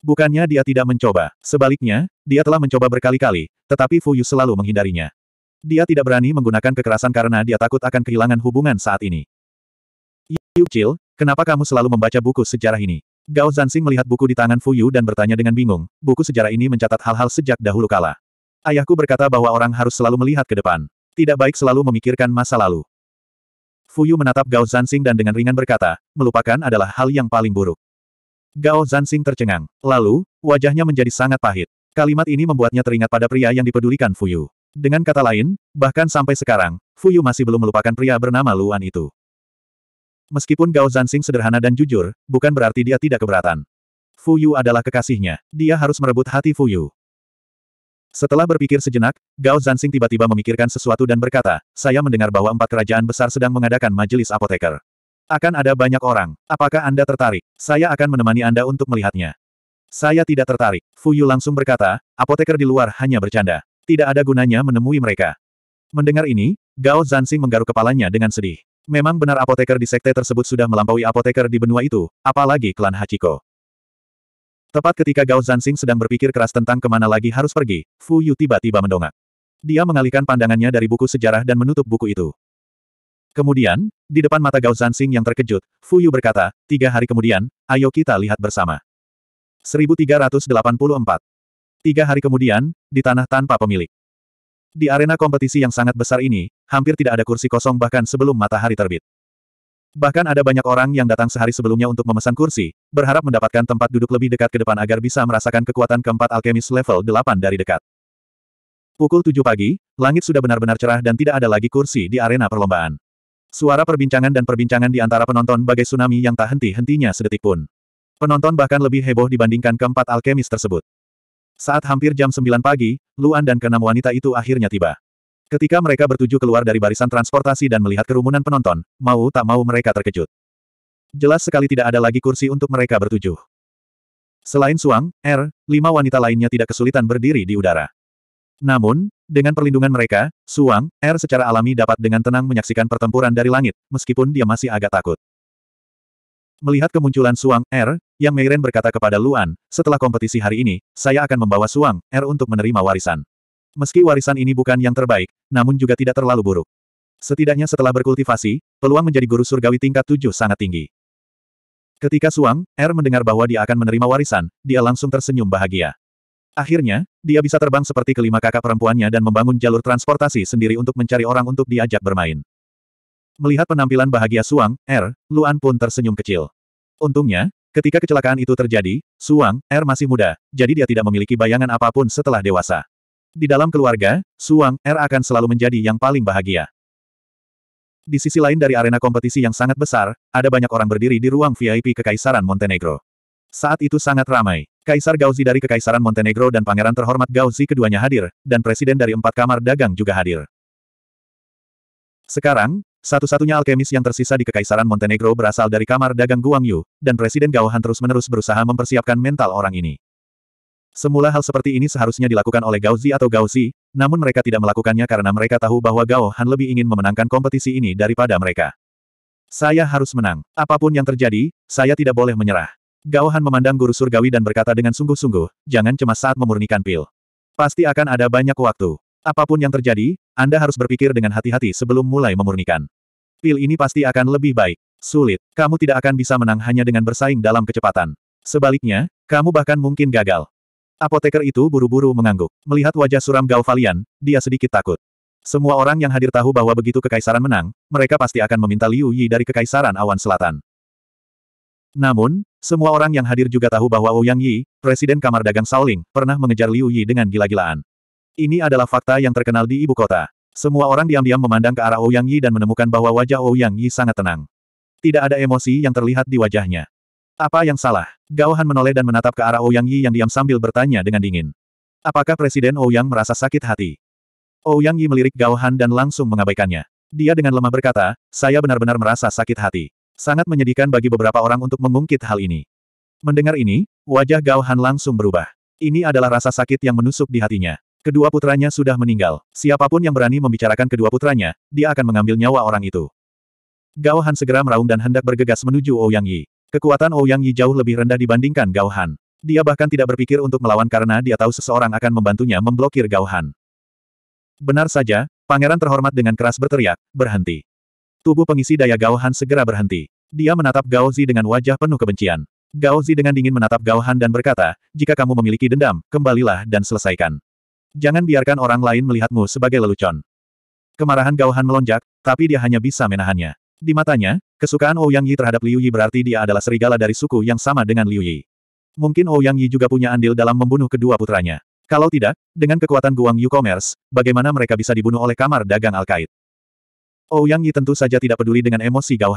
Bukannya dia tidak mencoba, sebaliknya, dia telah mencoba berkali-kali, tetapi Fu Yu selalu menghindarinya. Dia tidak berani menggunakan kekerasan karena dia takut akan kehilangan hubungan saat ini. Yu Chil, kenapa kamu selalu membaca buku sejarah ini? Gao Zansing melihat buku di tangan Fu Yu dan bertanya dengan bingung, buku sejarah ini mencatat hal-hal sejak dahulu kala. Ayahku berkata bahwa orang harus selalu melihat ke depan. Tidak baik selalu memikirkan masa lalu. Fu Yu menatap Gao Zansing dan dengan ringan berkata, melupakan adalah hal yang paling buruk. Gao Zansing tercengang. Lalu, wajahnya menjadi sangat pahit. Kalimat ini membuatnya teringat pada pria yang dipedulikan Yu. Dengan kata lain, bahkan sampai sekarang, Fu Yu masih belum melupakan pria bernama Luan itu. Meskipun Gao Zansing sederhana dan jujur, bukan berarti dia tidak keberatan. Fu Yu adalah kekasihnya. Dia harus merebut hati Fu Yu. Setelah berpikir sejenak, Gao Zansing tiba-tiba memikirkan sesuatu dan berkata, saya mendengar bahwa empat kerajaan besar sedang mengadakan majelis apoteker. Akan ada banyak orang. Apakah Anda tertarik? Saya akan menemani Anda untuk melihatnya. Saya tidak tertarik. Fu Yu langsung berkata, apoteker di luar hanya bercanda. Tidak ada gunanya menemui mereka. Mendengar ini, Gao Zansing menggaruk kepalanya dengan sedih. Memang benar apoteker di sekte tersebut sudah melampaui apoteker di benua itu, apalagi klan Hachiko. Tepat ketika Gao Zansing sedang berpikir keras tentang kemana lagi harus pergi, Fu Yu tiba-tiba mendongak. Dia mengalihkan pandangannya dari buku sejarah dan menutup buku itu. Kemudian, di depan mata Gao Zansing yang terkejut, Fu Yu berkata, tiga hari kemudian, ayo kita lihat bersama. 1384. Tiga hari kemudian, di tanah tanpa pemilik. Di arena kompetisi yang sangat besar ini, hampir tidak ada kursi kosong bahkan sebelum matahari terbit. Bahkan ada banyak orang yang datang sehari sebelumnya untuk memesan kursi, berharap mendapatkan tempat duduk lebih dekat ke depan agar bisa merasakan kekuatan keempat alkemis level 8 dari dekat. Pukul 7 pagi, langit sudah benar-benar cerah dan tidak ada lagi kursi di arena perlombaan. Suara perbincangan dan perbincangan di antara penonton bagai tsunami yang tak henti-hentinya sedetik pun. Penonton bahkan lebih heboh dibandingkan keempat alkemis tersebut. Saat hampir jam 9 pagi, Luan dan keenam wanita itu akhirnya tiba. Ketika mereka bertuju keluar dari barisan transportasi dan melihat kerumunan penonton, mau tak mau mereka terkejut. Jelas sekali tidak ada lagi kursi untuk mereka bertuju. Selain Suang, R, er, lima wanita lainnya tidak kesulitan berdiri di udara. Namun, dengan perlindungan mereka, Suang, R er secara alami dapat dengan tenang menyaksikan pertempuran dari langit, meskipun dia masih agak takut. Melihat kemunculan Suang, R, er, yang Meiren berkata kepada Luan, setelah kompetisi hari ini, saya akan membawa Suang Er untuk menerima warisan. Meski warisan ini bukan yang terbaik, namun juga tidak terlalu buruk. Setidaknya setelah berkultivasi, peluang menjadi guru surgawi tingkat 7 sangat tinggi. Ketika Suang Er mendengar bahwa dia akan menerima warisan, dia langsung tersenyum bahagia. Akhirnya, dia bisa terbang seperti kelima kakak perempuannya dan membangun jalur transportasi sendiri untuk mencari orang untuk diajak bermain. Melihat penampilan bahagia Suang, Er, Luan pun tersenyum kecil. Untungnya, Ketika kecelakaan itu terjadi, Suang, Er masih muda, jadi dia tidak memiliki bayangan apapun setelah dewasa. Di dalam keluarga, Suang, Er akan selalu menjadi yang paling bahagia. Di sisi lain dari arena kompetisi yang sangat besar, ada banyak orang berdiri di ruang VIP Kekaisaran Montenegro. Saat itu sangat ramai. Kaisar Gauzi dari Kekaisaran Montenegro dan Pangeran terhormat Gauzi keduanya hadir, dan Presiden dari empat kamar dagang juga hadir. Sekarang, satu-satunya alkemis yang tersisa di Kekaisaran Montenegro berasal dari kamar dagang Guangyu, dan Presiden Gaohan terus-menerus berusaha mempersiapkan mental orang ini. Semula hal seperti ini seharusnya dilakukan oleh Gauzi atau Gauzi, namun mereka tidak melakukannya karena mereka tahu bahwa Gaohan lebih ingin memenangkan kompetisi ini daripada mereka. Saya harus menang. Apapun yang terjadi, saya tidak boleh menyerah. Gaohan memandang guru surgawi dan berkata dengan sungguh-sungguh, jangan cemas saat memurnikan pil. Pasti akan ada banyak waktu. Apapun yang terjadi, anda harus berpikir dengan hati-hati sebelum mulai memurnikan. Pil ini pasti akan lebih baik. Sulit. Kamu tidak akan bisa menang hanya dengan bersaing dalam kecepatan. Sebaliknya, kamu bahkan mungkin gagal. Apoteker itu buru-buru mengangguk. Melihat wajah suram Falian, dia sedikit takut. Semua orang yang hadir tahu bahwa begitu kekaisaran menang, mereka pasti akan meminta Liu Yi dari kekaisaran awan selatan. Namun, semua orang yang hadir juga tahu bahwa Ouyang oh Yi, Presiden Kamar Dagang Shaoling, pernah mengejar Liu Yi dengan gila-gilaan. Ini adalah fakta yang terkenal di ibu kota. Semua orang diam-diam memandang ke arah Ouyang Yi dan menemukan bahwa wajah Ouyang Yi sangat tenang. Tidak ada emosi yang terlihat di wajahnya. Apa yang salah? Gao Han menoleh dan menatap ke arah Ouyang Yi yang diam sambil bertanya dengan dingin. Apakah Presiden Ouyang merasa sakit hati? Ouyang Yi melirik Gao Han dan langsung mengabaikannya. Dia dengan lemah berkata, saya benar-benar merasa sakit hati. Sangat menyedihkan bagi beberapa orang untuk mengungkit hal ini. Mendengar ini, wajah Gao Han langsung berubah. Ini adalah rasa sakit yang menusuk di hatinya. Kedua putranya sudah meninggal. Siapapun yang berani membicarakan kedua putranya, dia akan mengambil nyawa orang itu. Gao Han segera meraung dan hendak bergegas menuju Ouyang oh Yi. Kekuatan Ouyang oh Yi jauh lebih rendah dibandingkan Gao Han. Dia bahkan tidak berpikir untuk melawan karena dia tahu seseorang akan membantunya memblokir Gao Han. Benar saja, pangeran terhormat dengan keras berteriak, berhenti. Tubuh pengisi daya Gao Han segera berhenti. Dia menatap Gao Zi dengan wajah penuh kebencian. Gao Zi dengan dingin menatap Gao Han dan berkata, jika kamu memiliki dendam, kembalilah dan selesaikan. Jangan biarkan orang lain melihatmu sebagai lelucon. Kemarahan Gao melonjak, tapi dia hanya bisa menahannya. Di matanya, kesukaan Ouyang oh Yi terhadap Liu Yi berarti dia adalah serigala dari suku yang sama dengan Liu Yi. Mungkin Ouyang oh Yi juga punya andil dalam membunuh kedua putranya. Kalau tidak, dengan kekuatan Guang Yu Commerce, bagaimana mereka bisa dibunuh oleh kamar dagang Al-Qaid? Ouyang oh Yi tentu saja tidak peduli dengan emosi Gao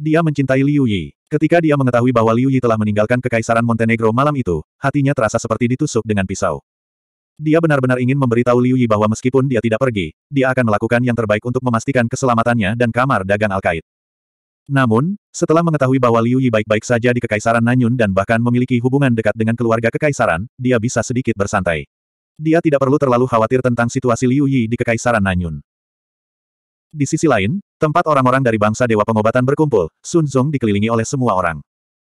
Dia mencintai Liu Yi. Ketika dia mengetahui bahwa Liu Yi telah meninggalkan Kekaisaran Montenegro malam itu, hatinya terasa seperti ditusuk dengan pisau. Dia benar-benar ingin memberitahu Liu Yi bahwa meskipun dia tidak pergi, dia akan melakukan yang terbaik untuk memastikan keselamatannya dan kamar dagang al Alkait. Namun, setelah mengetahui bahwa Liu Yi baik-baik saja di Kekaisaran Nanyun dan bahkan memiliki hubungan dekat dengan keluarga Kekaisaran, dia bisa sedikit bersantai. Dia tidak perlu terlalu khawatir tentang situasi Liu Yi di Kekaisaran Nanyun. Di sisi lain, tempat orang-orang dari bangsa Dewa Pengobatan berkumpul, Sun Zong dikelilingi oleh semua orang.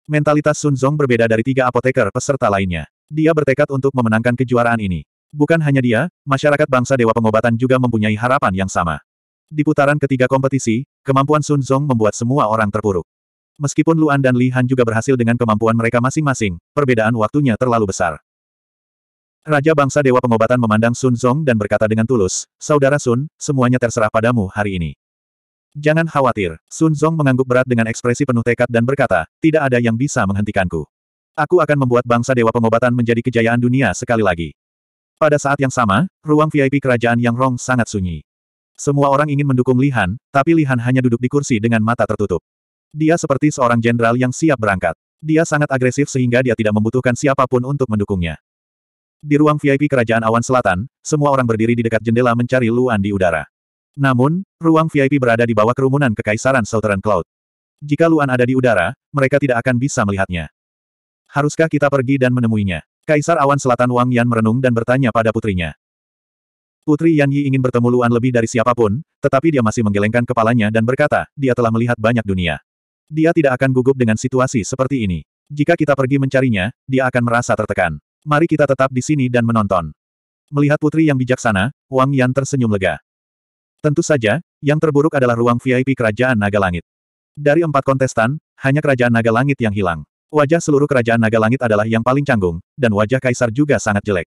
Mentalitas Sun Zong berbeda dari tiga apoteker peserta lainnya. Dia bertekad untuk memenangkan kejuaraan ini. Bukan hanya dia, masyarakat bangsa Dewa Pengobatan juga mempunyai harapan yang sama. Di putaran ketiga kompetisi, kemampuan Sun Zong membuat semua orang terpuruk. Meskipun Luan dan Li Han juga berhasil dengan kemampuan mereka masing-masing, perbedaan waktunya terlalu besar. Raja bangsa Dewa Pengobatan memandang Sun Zong dan berkata dengan tulus, Saudara Sun, semuanya terserah padamu hari ini. Jangan khawatir, Sun Zong mengangguk berat dengan ekspresi penuh tekad dan berkata, tidak ada yang bisa menghentikanku. Aku akan membuat bangsa Dewa Pengobatan menjadi kejayaan dunia sekali lagi. Pada saat yang sama, ruang VIP kerajaan Yang Rong sangat sunyi. Semua orang ingin mendukung Lihan, tapi Lihan hanya duduk di kursi dengan mata tertutup. Dia seperti seorang jenderal yang siap berangkat. Dia sangat agresif sehingga dia tidak membutuhkan siapapun untuk mendukungnya. Di ruang VIP kerajaan awan selatan, semua orang berdiri di dekat jendela mencari Luan di udara. Namun, ruang VIP berada di bawah kerumunan kekaisaran Southern Cloud. Jika Luan ada di udara, mereka tidak akan bisa melihatnya. Haruskah kita pergi dan menemuinya? Kaisar Awan Selatan Wang Yan merenung dan bertanya pada putrinya. Putri Yan Yi ingin bertemu Luan lebih dari siapapun, tetapi dia masih menggelengkan kepalanya dan berkata, dia telah melihat banyak dunia. Dia tidak akan gugup dengan situasi seperti ini. Jika kita pergi mencarinya, dia akan merasa tertekan. Mari kita tetap di sini dan menonton. Melihat putri yang bijaksana, Wang Yan tersenyum lega. Tentu saja, yang terburuk adalah ruang VIP Kerajaan Naga Langit. Dari empat kontestan, hanya Kerajaan Naga Langit yang hilang. Wajah seluruh kerajaan naga langit adalah yang paling canggung, dan wajah kaisar juga sangat jelek.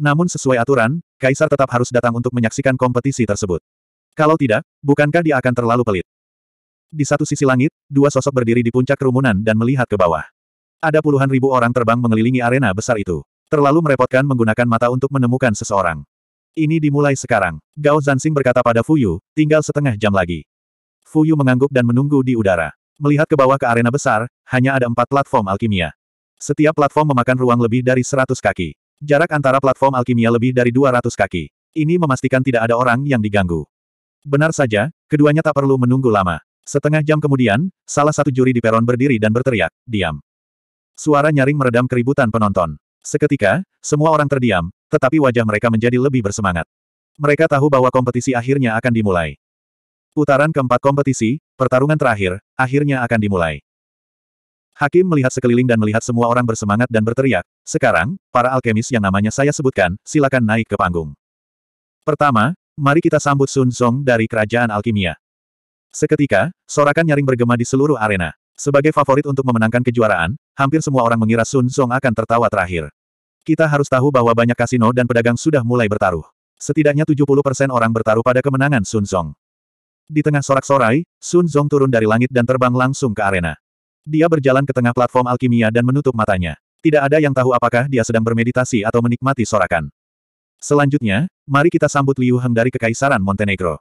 Namun sesuai aturan, kaisar tetap harus datang untuk menyaksikan kompetisi tersebut. Kalau tidak, bukankah dia akan terlalu pelit? Di satu sisi langit, dua sosok berdiri di puncak kerumunan dan melihat ke bawah. Ada puluhan ribu orang terbang mengelilingi arena besar itu. Terlalu merepotkan menggunakan mata untuk menemukan seseorang. Ini dimulai sekarang. Gao Zansing berkata pada Fuyu, tinggal setengah jam lagi. Fuyu mengangguk dan menunggu di udara. Melihat ke bawah ke arena besar, hanya ada empat platform alkimia. Setiap platform memakan ruang lebih dari 100 kaki. Jarak antara platform alkimia lebih dari 200 kaki. Ini memastikan tidak ada orang yang diganggu. Benar saja, keduanya tak perlu menunggu lama. Setengah jam kemudian, salah satu juri di peron berdiri dan berteriak, diam. Suara nyaring meredam keributan penonton. Seketika, semua orang terdiam, tetapi wajah mereka menjadi lebih bersemangat. Mereka tahu bahwa kompetisi akhirnya akan dimulai. Putaran keempat kompetisi, Pertarungan terakhir, akhirnya akan dimulai. Hakim melihat sekeliling dan melihat semua orang bersemangat dan berteriak, sekarang, para alkemis yang namanya saya sebutkan, silakan naik ke panggung. Pertama, mari kita sambut Sun Song dari Kerajaan Alkimia. Seketika, sorakan nyaring bergema di seluruh arena. Sebagai favorit untuk memenangkan kejuaraan, hampir semua orang mengira Sun Song akan tertawa terakhir. Kita harus tahu bahwa banyak kasino dan pedagang sudah mulai bertaruh. Setidaknya 70% orang bertaruh pada kemenangan Sun Song. Di tengah sorak-sorai, Sun Zong turun dari langit dan terbang langsung ke arena. Dia berjalan ke tengah platform alkimia dan menutup matanya. Tidak ada yang tahu apakah dia sedang bermeditasi atau menikmati sorakan. Selanjutnya, mari kita sambut Liu Heng dari Kekaisaran Montenegro.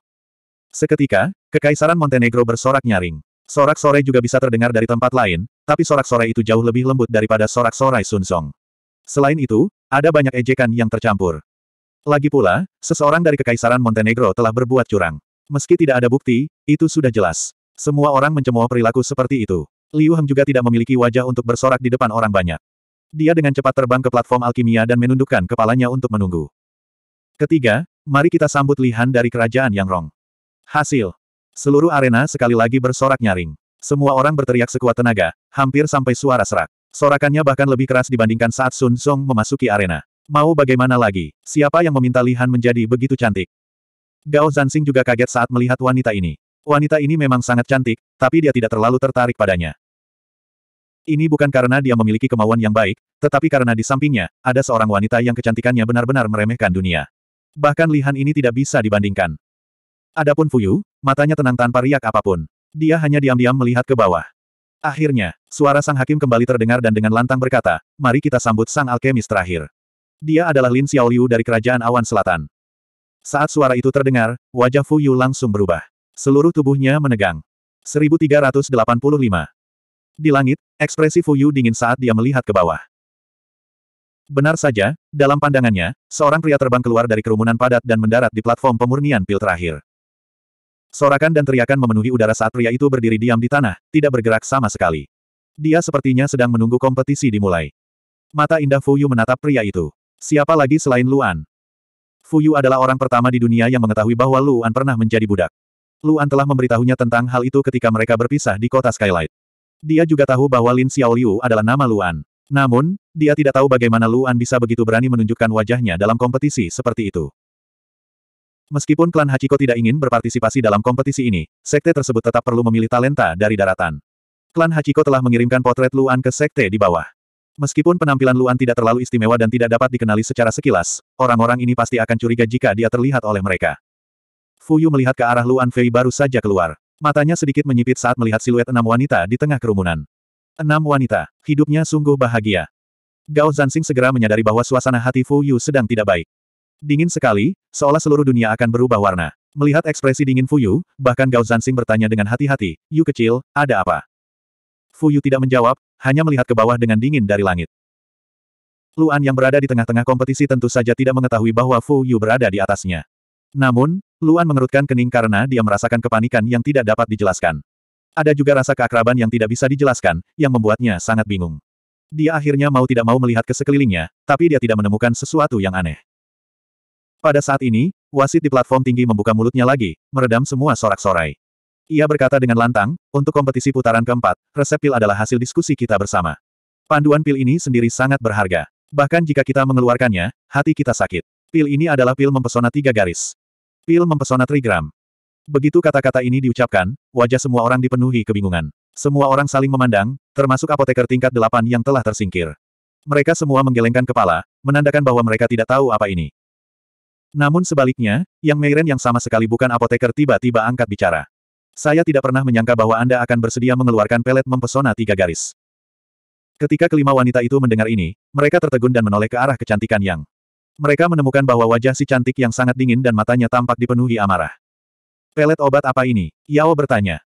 Seketika, Kekaisaran Montenegro bersorak nyaring. Sorak sore juga bisa terdengar dari tempat lain, tapi sorak sore itu jauh lebih lembut daripada sorak sorai Sun Zong. Selain itu, ada banyak ejekan yang tercampur. Lagi pula, seseorang dari Kekaisaran Montenegro telah berbuat curang. Meski tidak ada bukti, itu sudah jelas. Semua orang mencemooh perilaku seperti itu. Liu Heng juga tidak memiliki wajah untuk bersorak di depan orang banyak. Dia dengan cepat terbang ke platform alkimia dan menundukkan kepalanya untuk menunggu. Ketiga, mari kita sambut Li Han dari kerajaan Yang Rong. Hasil. Seluruh arena sekali lagi bersorak nyaring. Semua orang berteriak sekuat tenaga, hampir sampai suara serak. Sorakannya bahkan lebih keras dibandingkan saat Sun Song memasuki arena. Mau bagaimana lagi, siapa yang meminta Lihan menjadi begitu cantik? Gao Zansing juga kaget saat melihat wanita ini. Wanita ini memang sangat cantik, tapi dia tidak terlalu tertarik padanya. Ini bukan karena dia memiliki kemauan yang baik, tetapi karena di sampingnya, ada seorang wanita yang kecantikannya benar-benar meremehkan dunia. Bahkan Lihan ini tidak bisa dibandingkan. Adapun Fuyu, matanya tenang tanpa riak apapun. Dia hanya diam-diam melihat ke bawah. Akhirnya, suara sang hakim kembali terdengar dan dengan lantang berkata, mari kita sambut sang alkemis terakhir. Dia adalah Lin Xiaoliu dari Kerajaan Awan Selatan. Saat suara itu terdengar, wajah Fu Yu langsung berubah. Seluruh tubuhnya menegang. 1385. Di langit, ekspresi Fu Yu dingin saat dia melihat ke bawah. Benar saja, dalam pandangannya, seorang pria terbang keluar dari kerumunan padat dan mendarat di platform pemurnian pil terakhir. Sorakan dan teriakan memenuhi udara saat pria itu berdiri diam di tanah, tidak bergerak sama sekali. Dia sepertinya sedang menunggu kompetisi dimulai. Mata indah Fu Yu menatap pria itu. Siapa lagi selain Luan? Fu Yu adalah orang pertama di dunia yang mengetahui bahwa Luan pernah menjadi budak. Luan telah memberitahunya tentang hal itu ketika mereka berpisah di kota Skylight. Dia juga tahu bahwa Lin Xiaoliu adalah nama Luan. Namun, dia tidak tahu bagaimana Luan bisa begitu berani menunjukkan wajahnya dalam kompetisi seperti itu. Meskipun klan Hachiko tidak ingin berpartisipasi dalam kompetisi ini, sekte tersebut tetap perlu memilih talenta dari daratan. Klan Hachiko telah mengirimkan potret Luan ke sekte di bawah. Meskipun penampilan Luan tidak terlalu istimewa dan tidak dapat dikenali secara sekilas, orang-orang ini pasti akan curiga jika dia terlihat oleh mereka. Fuyu melihat ke arah Luan Fei baru saja keluar. Matanya sedikit menyipit saat melihat siluet enam wanita di tengah kerumunan. Enam wanita, hidupnya sungguh bahagia. Gao Zansing segera menyadari bahwa suasana hati Fuyu sedang tidak baik. Dingin sekali, seolah seluruh dunia akan berubah warna. Melihat ekspresi dingin Fuyu, bahkan Gao Zansing bertanya dengan hati-hati, Yu kecil, ada apa? Fu Yu tidak menjawab, hanya melihat ke bawah dengan dingin dari langit. Luan yang berada di tengah-tengah kompetisi tentu saja tidak mengetahui bahwa Fu Yu berada di atasnya. Namun, Luan mengerutkan kening karena dia merasakan kepanikan yang tidak dapat dijelaskan. Ada juga rasa keakraban yang tidak bisa dijelaskan, yang membuatnya sangat bingung. Dia akhirnya mau tidak mau melihat ke sekelilingnya, tapi dia tidak menemukan sesuatu yang aneh. Pada saat ini, wasit di platform tinggi membuka mulutnya lagi, meredam semua sorak-sorai. Ia berkata dengan lantang, untuk kompetisi putaran keempat, resep pil adalah hasil diskusi kita bersama. Panduan pil ini sendiri sangat berharga. Bahkan jika kita mengeluarkannya, hati kita sakit. Pil ini adalah pil mempesona tiga garis. Pil mempesona trigram. Begitu kata-kata ini diucapkan, wajah semua orang dipenuhi kebingungan. Semua orang saling memandang, termasuk apoteker tingkat delapan yang telah tersingkir. Mereka semua menggelengkan kepala, menandakan bahwa mereka tidak tahu apa ini. Namun sebaliknya, Yang Meiren yang sama sekali bukan apoteker tiba-tiba angkat bicara. Saya tidak pernah menyangka bahwa Anda akan bersedia mengeluarkan pelet mempesona tiga garis. Ketika kelima wanita itu mendengar ini, mereka tertegun dan menoleh ke arah kecantikan Yang. Mereka menemukan bahwa wajah si cantik yang sangat dingin dan matanya tampak dipenuhi amarah. Pelet obat apa ini? Yao bertanya.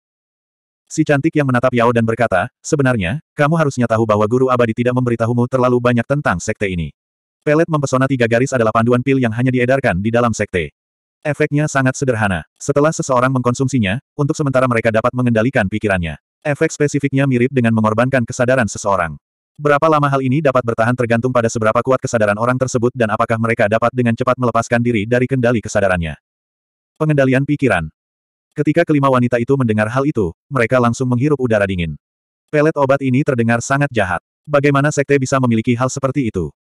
Si cantik yang menatap Yao dan berkata, sebenarnya, kamu harusnya tahu bahwa guru abadi tidak memberitahumu terlalu banyak tentang sekte ini. Pelet mempesona tiga garis adalah panduan pil yang hanya diedarkan di dalam sekte. Efeknya sangat sederhana. Setelah seseorang mengkonsumsinya, untuk sementara mereka dapat mengendalikan pikirannya. Efek spesifiknya mirip dengan mengorbankan kesadaran seseorang. Berapa lama hal ini dapat bertahan tergantung pada seberapa kuat kesadaran orang tersebut dan apakah mereka dapat dengan cepat melepaskan diri dari kendali kesadarannya. Pengendalian pikiran. Ketika kelima wanita itu mendengar hal itu, mereka langsung menghirup udara dingin. Pelet obat ini terdengar sangat jahat. Bagaimana sekte bisa memiliki hal seperti itu?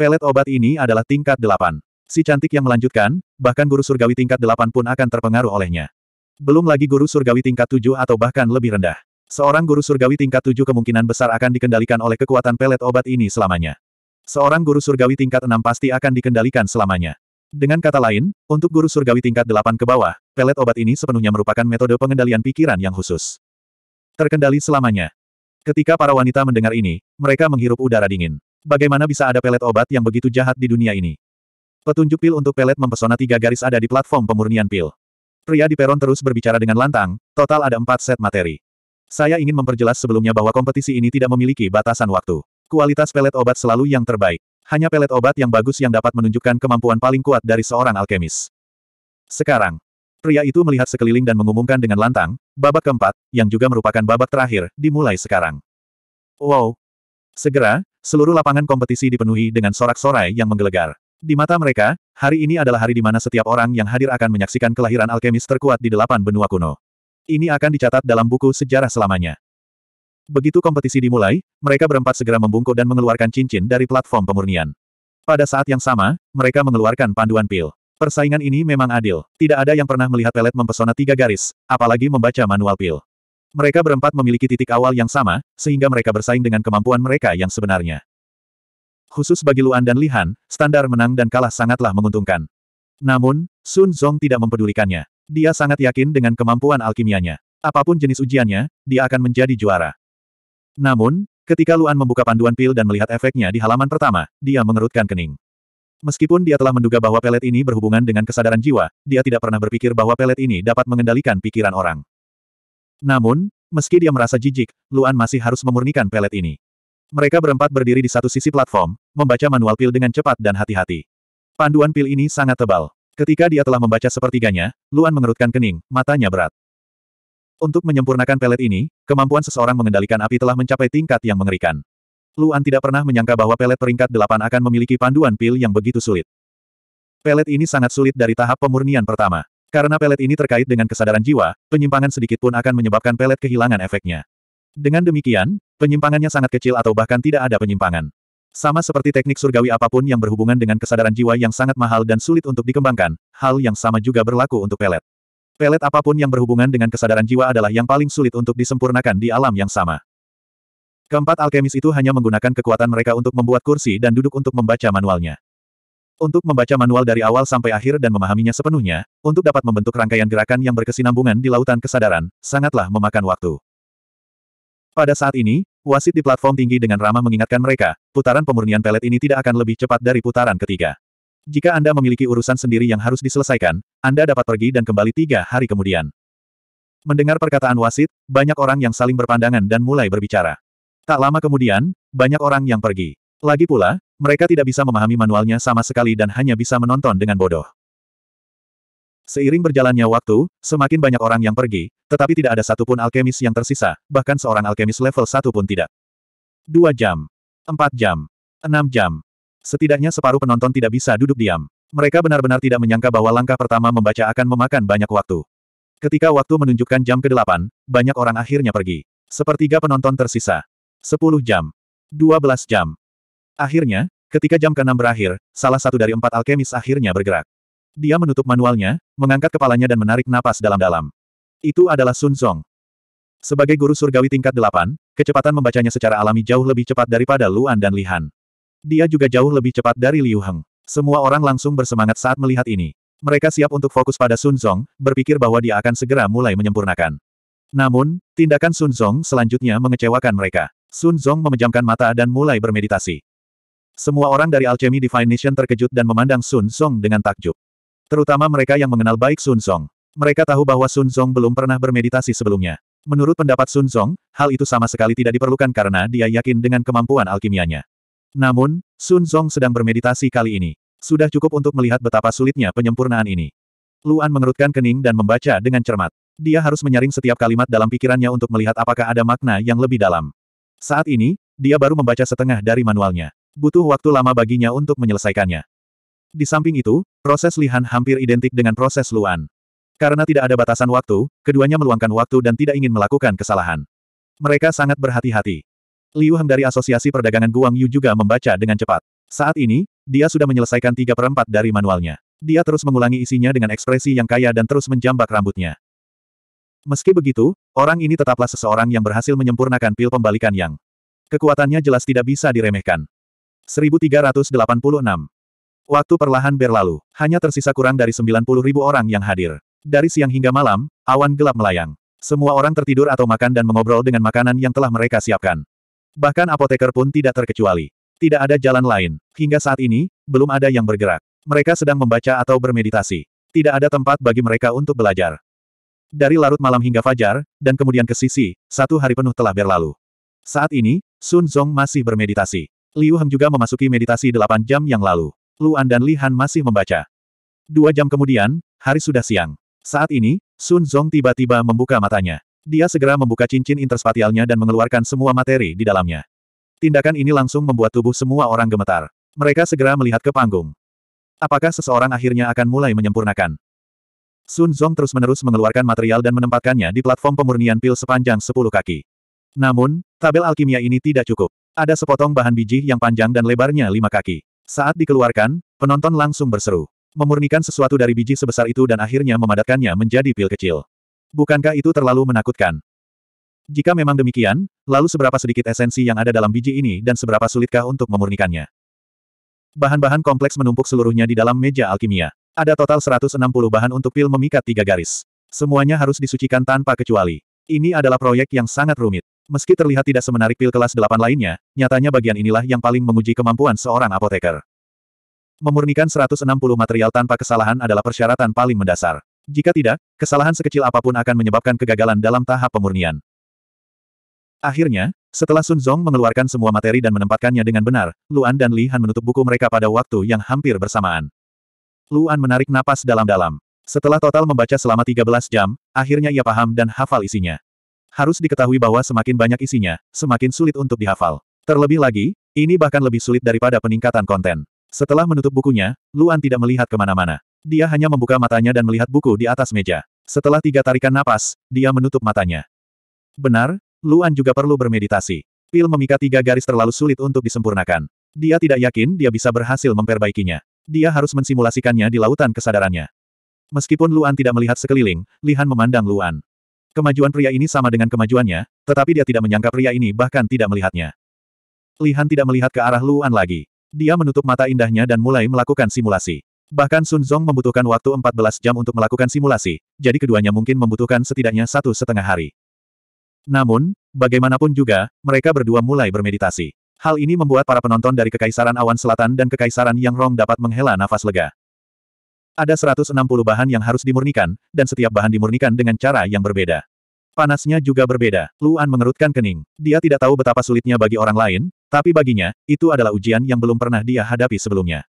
Pelet obat ini adalah tingkat delapan. Si cantik yang melanjutkan, bahkan guru surgawi tingkat delapan pun akan terpengaruh olehnya. Belum lagi guru surgawi tingkat tujuh atau bahkan lebih rendah. Seorang guru surgawi tingkat tujuh kemungkinan besar akan dikendalikan oleh kekuatan pelet obat ini selamanya. Seorang guru surgawi tingkat enam pasti akan dikendalikan selamanya. Dengan kata lain, untuk guru surgawi tingkat delapan ke bawah, pelet obat ini sepenuhnya merupakan metode pengendalian pikiran yang khusus. Terkendali selamanya. Ketika para wanita mendengar ini, mereka menghirup udara dingin. Bagaimana bisa ada pelet obat yang begitu jahat di dunia ini? Petunjuk pil untuk pelet mempesona tiga garis ada di platform pemurnian pil. Pria di peron terus berbicara dengan lantang, total ada empat set materi. Saya ingin memperjelas sebelumnya bahwa kompetisi ini tidak memiliki batasan waktu. Kualitas pelet obat selalu yang terbaik. Hanya pelet obat yang bagus yang dapat menunjukkan kemampuan paling kuat dari seorang alkemis. Sekarang, pria itu melihat sekeliling dan mengumumkan dengan lantang, babak keempat, yang juga merupakan babak terakhir, dimulai sekarang. Wow! Segera, seluruh lapangan kompetisi dipenuhi dengan sorak-sorai yang menggelegar. Di mata mereka, hari ini adalah hari di mana setiap orang yang hadir akan menyaksikan kelahiran alkemis terkuat di delapan benua kuno. Ini akan dicatat dalam buku sejarah selamanya. Begitu kompetisi dimulai, mereka berempat segera membungkuk dan mengeluarkan cincin dari platform pemurnian. Pada saat yang sama, mereka mengeluarkan panduan pil. Persaingan ini memang adil. Tidak ada yang pernah melihat pelet mempesona tiga garis, apalagi membaca manual pil. Mereka berempat memiliki titik awal yang sama, sehingga mereka bersaing dengan kemampuan mereka yang sebenarnya. Khusus bagi Luan dan Lihan, standar menang dan kalah sangatlah menguntungkan. Namun, Sun Zong tidak mempedulikannya. Dia sangat yakin dengan kemampuan alkimianya. Apapun jenis ujiannya, dia akan menjadi juara. Namun, ketika Luan membuka panduan pil dan melihat efeknya di halaman pertama, dia mengerutkan kening. Meskipun dia telah menduga bahwa pelet ini berhubungan dengan kesadaran jiwa, dia tidak pernah berpikir bahwa pelet ini dapat mengendalikan pikiran orang. Namun, meski dia merasa jijik, Luan masih harus memurnikan pelet ini. Mereka berempat berdiri di satu sisi platform, membaca manual pil dengan cepat dan hati-hati. Panduan pil ini sangat tebal. Ketika dia telah membaca sepertiganya, Luan mengerutkan kening, matanya berat. Untuk menyempurnakan pelet ini, kemampuan seseorang mengendalikan api telah mencapai tingkat yang mengerikan. Luan tidak pernah menyangka bahwa pelet peringkat delapan akan memiliki panduan pil yang begitu sulit. Pelet ini sangat sulit dari tahap pemurnian pertama. Karena pelet ini terkait dengan kesadaran jiwa, penyimpangan sedikit pun akan menyebabkan pelet kehilangan efeknya. Dengan demikian, penyimpangannya sangat kecil atau bahkan tidak ada penyimpangan. Sama seperti teknik surgawi apapun yang berhubungan dengan kesadaran jiwa yang sangat mahal dan sulit untuk dikembangkan, hal yang sama juga berlaku untuk pelet. Pelet apapun yang berhubungan dengan kesadaran jiwa adalah yang paling sulit untuk disempurnakan di alam yang sama. Keempat alkemis itu hanya menggunakan kekuatan mereka untuk membuat kursi dan duduk untuk membaca manualnya. Untuk membaca manual dari awal sampai akhir dan memahaminya sepenuhnya, untuk dapat membentuk rangkaian gerakan yang berkesinambungan di lautan kesadaran, sangatlah memakan waktu. Pada saat ini, wasit di platform tinggi dengan ramah mengingatkan mereka, putaran pemurnian pelet ini tidak akan lebih cepat dari putaran ketiga. Jika Anda memiliki urusan sendiri yang harus diselesaikan, Anda dapat pergi dan kembali tiga hari kemudian. Mendengar perkataan wasit, banyak orang yang saling berpandangan dan mulai berbicara. Tak lama kemudian, banyak orang yang pergi. Lagi pula, mereka tidak bisa memahami manualnya sama sekali dan hanya bisa menonton dengan bodoh. Seiring berjalannya waktu, semakin banyak orang yang pergi, tetapi tidak ada satupun alkemis yang tersisa, bahkan seorang alkemis level satu pun tidak. Dua jam. Empat jam. Enam jam. Setidaknya separuh penonton tidak bisa duduk diam. Mereka benar-benar tidak menyangka bahwa langkah pertama membaca akan memakan banyak waktu. Ketika waktu menunjukkan jam ke-8, banyak orang akhirnya pergi. Sepertiga penonton tersisa. Sepuluh jam. Dua belas jam. Akhirnya, ketika jam ke-6 berakhir, salah satu dari empat alkemis akhirnya bergerak. Dia menutup manualnya, mengangkat kepalanya dan menarik napas dalam-dalam. Itu adalah Sun Zong. Sebagai guru surgawi tingkat delapan, kecepatan membacanya secara alami jauh lebih cepat daripada Luan dan Lihan. Dia juga jauh lebih cepat dari Liu Heng. Semua orang langsung bersemangat saat melihat ini. Mereka siap untuk fokus pada Sun Zong, berpikir bahwa dia akan segera mulai menyempurnakan. Namun, tindakan Sun Zong selanjutnya mengecewakan mereka. Sun Zong memejamkan mata dan mulai bermeditasi. Semua orang dari Alchemy Divine Nation terkejut dan memandang Sun Zong dengan takjub. Terutama mereka yang mengenal baik Sun Song. Mereka tahu bahwa Sun Song belum pernah bermeditasi sebelumnya. Menurut pendapat Sun Song, hal itu sama sekali tidak diperlukan karena dia yakin dengan kemampuan alkimianya. Namun, Sun Song sedang bermeditasi kali ini. Sudah cukup untuk melihat betapa sulitnya penyempurnaan ini. Luan mengerutkan kening dan membaca dengan cermat. Dia harus menyaring setiap kalimat dalam pikirannya untuk melihat apakah ada makna yang lebih dalam. Saat ini, dia baru membaca setengah dari manualnya. Butuh waktu lama baginya untuk menyelesaikannya. Di samping itu, proses Lihan hampir identik dengan proses Luan. Karena tidak ada batasan waktu, keduanya meluangkan waktu dan tidak ingin melakukan kesalahan. Mereka sangat berhati-hati. Liu Heng dari Asosiasi Perdagangan Guang Yu juga membaca dengan cepat. Saat ini, dia sudah menyelesaikan tiga perempat dari manualnya. Dia terus mengulangi isinya dengan ekspresi yang kaya dan terus menjambak rambutnya. Meski begitu, orang ini tetaplah seseorang yang berhasil menyempurnakan pil pembalikan yang kekuatannya jelas tidak bisa diremehkan. 1386 Waktu perlahan berlalu, hanya tersisa kurang dari 90 ribu orang yang hadir. Dari siang hingga malam, awan gelap melayang. Semua orang tertidur atau makan dan mengobrol dengan makanan yang telah mereka siapkan. Bahkan apoteker pun tidak terkecuali. Tidak ada jalan lain. Hingga saat ini, belum ada yang bergerak. Mereka sedang membaca atau bermeditasi. Tidak ada tempat bagi mereka untuk belajar. Dari larut malam hingga fajar, dan kemudian ke sisi, satu hari penuh telah berlalu. Saat ini, Sun Zong masih bermeditasi. Liu Heng juga memasuki meditasi delapan jam yang lalu. Luan dan Lihan masih membaca. Dua jam kemudian, hari sudah siang. Saat ini, Sun Zong tiba-tiba membuka matanya. Dia segera membuka cincin interspatialnya dan mengeluarkan semua materi di dalamnya. Tindakan ini langsung membuat tubuh semua orang gemetar. Mereka segera melihat ke panggung. Apakah seseorang akhirnya akan mulai menyempurnakan? Sun Zong terus-menerus mengeluarkan material dan menempatkannya di platform pemurnian pil sepanjang 10 kaki. Namun, tabel alkimia ini tidak cukup. Ada sepotong bahan biji yang panjang dan lebarnya 5 kaki. Saat dikeluarkan, penonton langsung berseru. Memurnikan sesuatu dari biji sebesar itu dan akhirnya memadatkannya menjadi pil kecil. Bukankah itu terlalu menakutkan? Jika memang demikian, lalu seberapa sedikit esensi yang ada dalam biji ini dan seberapa sulitkah untuk memurnikannya? Bahan-bahan kompleks menumpuk seluruhnya di dalam meja alkimia. Ada total 160 bahan untuk pil memikat tiga garis. Semuanya harus disucikan tanpa kecuali. Ini adalah proyek yang sangat rumit. Meski terlihat tidak semenarik pil kelas delapan lainnya, nyatanya bagian inilah yang paling menguji kemampuan seorang apoteker. Memurnikan 160 material tanpa kesalahan adalah persyaratan paling mendasar. Jika tidak, kesalahan sekecil apapun akan menyebabkan kegagalan dalam tahap pemurnian. Akhirnya, setelah Sun Zong mengeluarkan semua materi dan menempatkannya dengan benar, Luan dan Li Han menutup buku mereka pada waktu yang hampir bersamaan. Luan menarik napas dalam-dalam. Setelah total membaca selama 13 jam, akhirnya ia paham dan hafal isinya harus diketahui bahwa semakin banyak isinya, semakin sulit untuk dihafal. Terlebih lagi, ini bahkan lebih sulit daripada peningkatan konten. Setelah menutup bukunya, Luan tidak melihat kemana-mana. Dia hanya membuka matanya dan melihat buku di atas meja. Setelah tiga tarikan napas, dia menutup matanya. Benar, Luan juga perlu bermeditasi. Pil memikat tiga garis terlalu sulit untuk disempurnakan. Dia tidak yakin dia bisa berhasil memperbaikinya. Dia harus mensimulasikannya di lautan kesadarannya. Meskipun Luan tidak melihat sekeliling, Lihan memandang Luan. Kemajuan pria ini sama dengan kemajuannya, tetapi dia tidak menyangka pria ini bahkan tidak melihatnya. Lihan tidak melihat ke arah Luan lagi. Dia menutup mata indahnya dan mulai melakukan simulasi. Bahkan Sun Zong membutuhkan waktu 14 jam untuk melakukan simulasi, jadi keduanya mungkin membutuhkan setidaknya satu setengah hari. Namun, bagaimanapun juga, mereka berdua mulai bermeditasi. Hal ini membuat para penonton dari Kekaisaran Awan Selatan dan Kekaisaran Yang Rong dapat menghela nafas lega. Ada 160 bahan yang harus dimurnikan, dan setiap bahan dimurnikan dengan cara yang berbeda. Panasnya juga berbeda. Luan mengerutkan kening. Dia tidak tahu betapa sulitnya bagi orang lain, tapi baginya, itu adalah ujian yang belum pernah dia hadapi sebelumnya.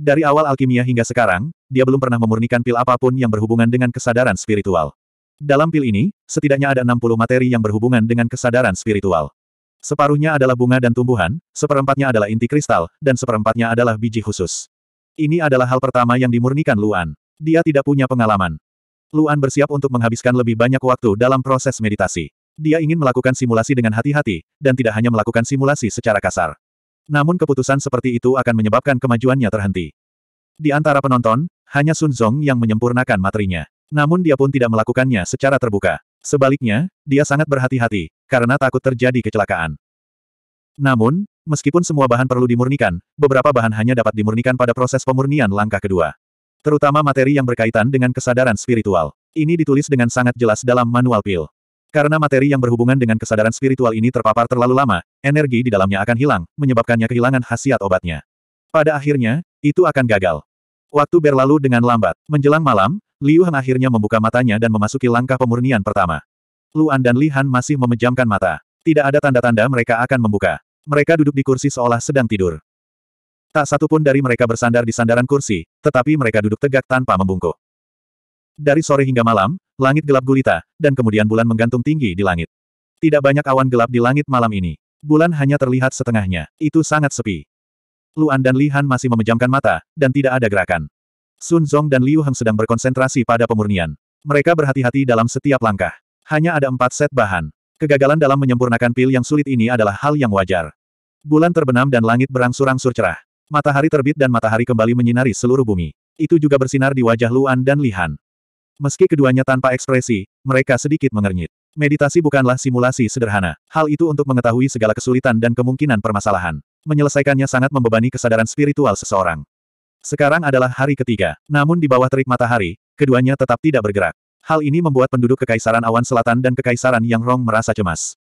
Dari awal alkimia hingga sekarang, dia belum pernah memurnikan pil apapun yang berhubungan dengan kesadaran spiritual. Dalam pil ini, setidaknya ada 60 materi yang berhubungan dengan kesadaran spiritual. Separuhnya adalah bunga dan tumbuhan, seperempatnya adalah inti kristal, dan seperempatnya adalah biji khusus. Ini adalah hal pertama yang dimurnikan Luan. Dia tidak punya pengalaman. Luan bersiap untuk menghabiskan lebih banyak waktu dalam proses meditasi. Dia ingin melakukan simulasi dengan hati-hati, dan tidak hanya melakukan simulasi secara kasar. Namun keputusan seperti itu akan menyebabkan kemajuannya terhenti. Di antara penonton, hanya Sun Zong yang menyempurnakan materinya. Namun dia pun tidak melakukannya secara terbuka. Sebaliknya, dia sangat berhati-hati, karena takut terjadi kecelakaan. Namun, Meskipun semua bahan perlu dimurnikan, beberapa bahan hanya dapat dimurnikan pada proses pemurnian langkah kedua. Terutama materi yang berkaitan dengan kesadaran spiritual. Ini ditulis dengan sangat jelas dalam manual pil. Karena materi yang berhubungan dengan kesadaran spiritual ini terpapar terlalu lama, energi di dalamnya akan hilang, menyebabkannya kehilangan khasiat obatnya. Pada akhirnya, itu akan gagal. Waktu berlalu dengan lambat. Menjelang malam, Liu Hang akhirnya membuka matanya dan memasuki langkah pemurnian pertama. Luan dan Li Han masih memejamkan mata. Tidak ada tanda-tanda mereka akan membuka. Mereka duduk di kursi seolah sedang tidur. Tak satu pun dari mereka bersandar di sandaran kursi, tetapi mereka duduk tegak tanpa membungkuk. Dari sore hingga malam, langit gelap gulita, dan kemudian bulan menggantung tinggi di langit. Tidak banyak awan gelap di langit malam ini. Bulan hanya terlihat setengahnya, itu sangat sepi. Luan dan Li Han masih memejamkan mata, dan tidak ada gerakan. Sun Zong dan Liu Heng sedang berkonsentrasi pada pemurnian. Mereka berhati-hati dalam setiap langkah. Hanya ada empat set bahan. Kegagalan dalam menyempurnakan pil yang sulit ini adalah hal yang wajar. Bulan terbenam dan langit berangsur-angsur cerah. Matahari terbit dan matahari kembali menyinari seluruh bumi. Itu juga bersinar di wajah Luan dan Lihan. Meski keduanya tanpa ekspresi, mereka sedikit mengernyit. Meditasi bukanlah simulasi sederhana. Hal itu untuk mengetahui segala kesulitan dan kemungkinan permasalahan. Menyelesaikannya sangat membebani kesadaran spiritual seseorang. Sekarang adalah hari ketiga, namun di bawah terik matahari, keduanya tetap tidak bergerak. Hal ini membuat penduduk Kekaisaran Awan Selatan dan Kekaisaran Yang Rong merasa cemas.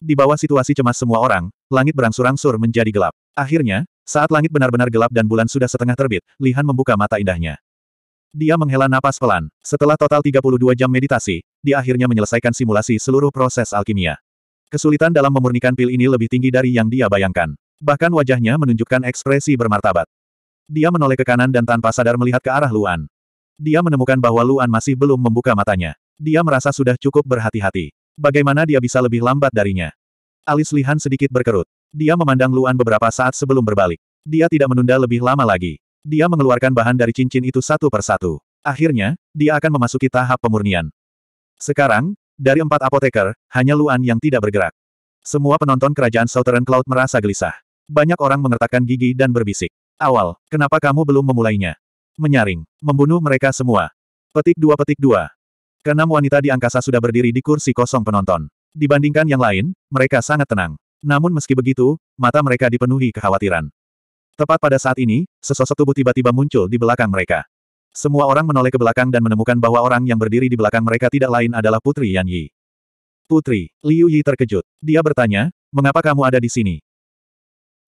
Di bawah situasi cemas semua orang, langit berangsur-angsur menjadi gelap. Akhirnya, saat langit benar-benar gelap dan bulan sudah setengah terbit, Lihan membuka mata indahnya. Dia menghela napas pelan. Setelah total 32 jam meditasi, dia akhirnya menyelesaikan simulasi seluruh proses alkimia. Kesulitan dalam memurnikan pil ini lebih tinggi dari yang dia bayangkan. Bahkan wajahnya menunjukkan ekspresi bermartabat. Dia menoleh ke kanan dan tanpa sadar melihat ke arah Luan. Dia menemukan bahwa Luan masih belum membuka matanya. Dia merasa sudah cukup berhati-hati. Bagaimana dia bisa lebih lambat darinya? Alis Lihan sedikit berkerut. Dia memandang Luan beberapa saat sebelum berbalik. Dia tidak menunda lebih lama lagi. Dia mengeluarkan bahan dari cincin itu satu persatu. Akhirnya, dia akan memasuki tahap pemurnian. Sekarang, dari empat apoteker, hanya Luan yang tidak bergerak. Semua penonton kerajaan Southern Cloud merasa gelisah. Banyak orang mengertakkan gigi dan berbisik. Awal, kenapa kamu belum memulainya? Menyaring. Membunuh mereka semua. Petik dua petik dua. Keenam wanita di angkasa sudah berdiri di kursi kosong penonton. Dibandingkan yang lain, mereka sangat tenang. Namun meski begitu, mata mereka dipenuhi kekhawatiran. Tepat pada saat ini, sesosok tubuh tiba-tiba muncul di belakang mereka. Semua orang menoleh ke belakang dan menemukan bahwa orang yang berdiri di belakang mereka tidak lain adalah Putri Yan Yi. Putri, Liu Yi terkejut. Dia bertanya, mengapa kamu ada di sini?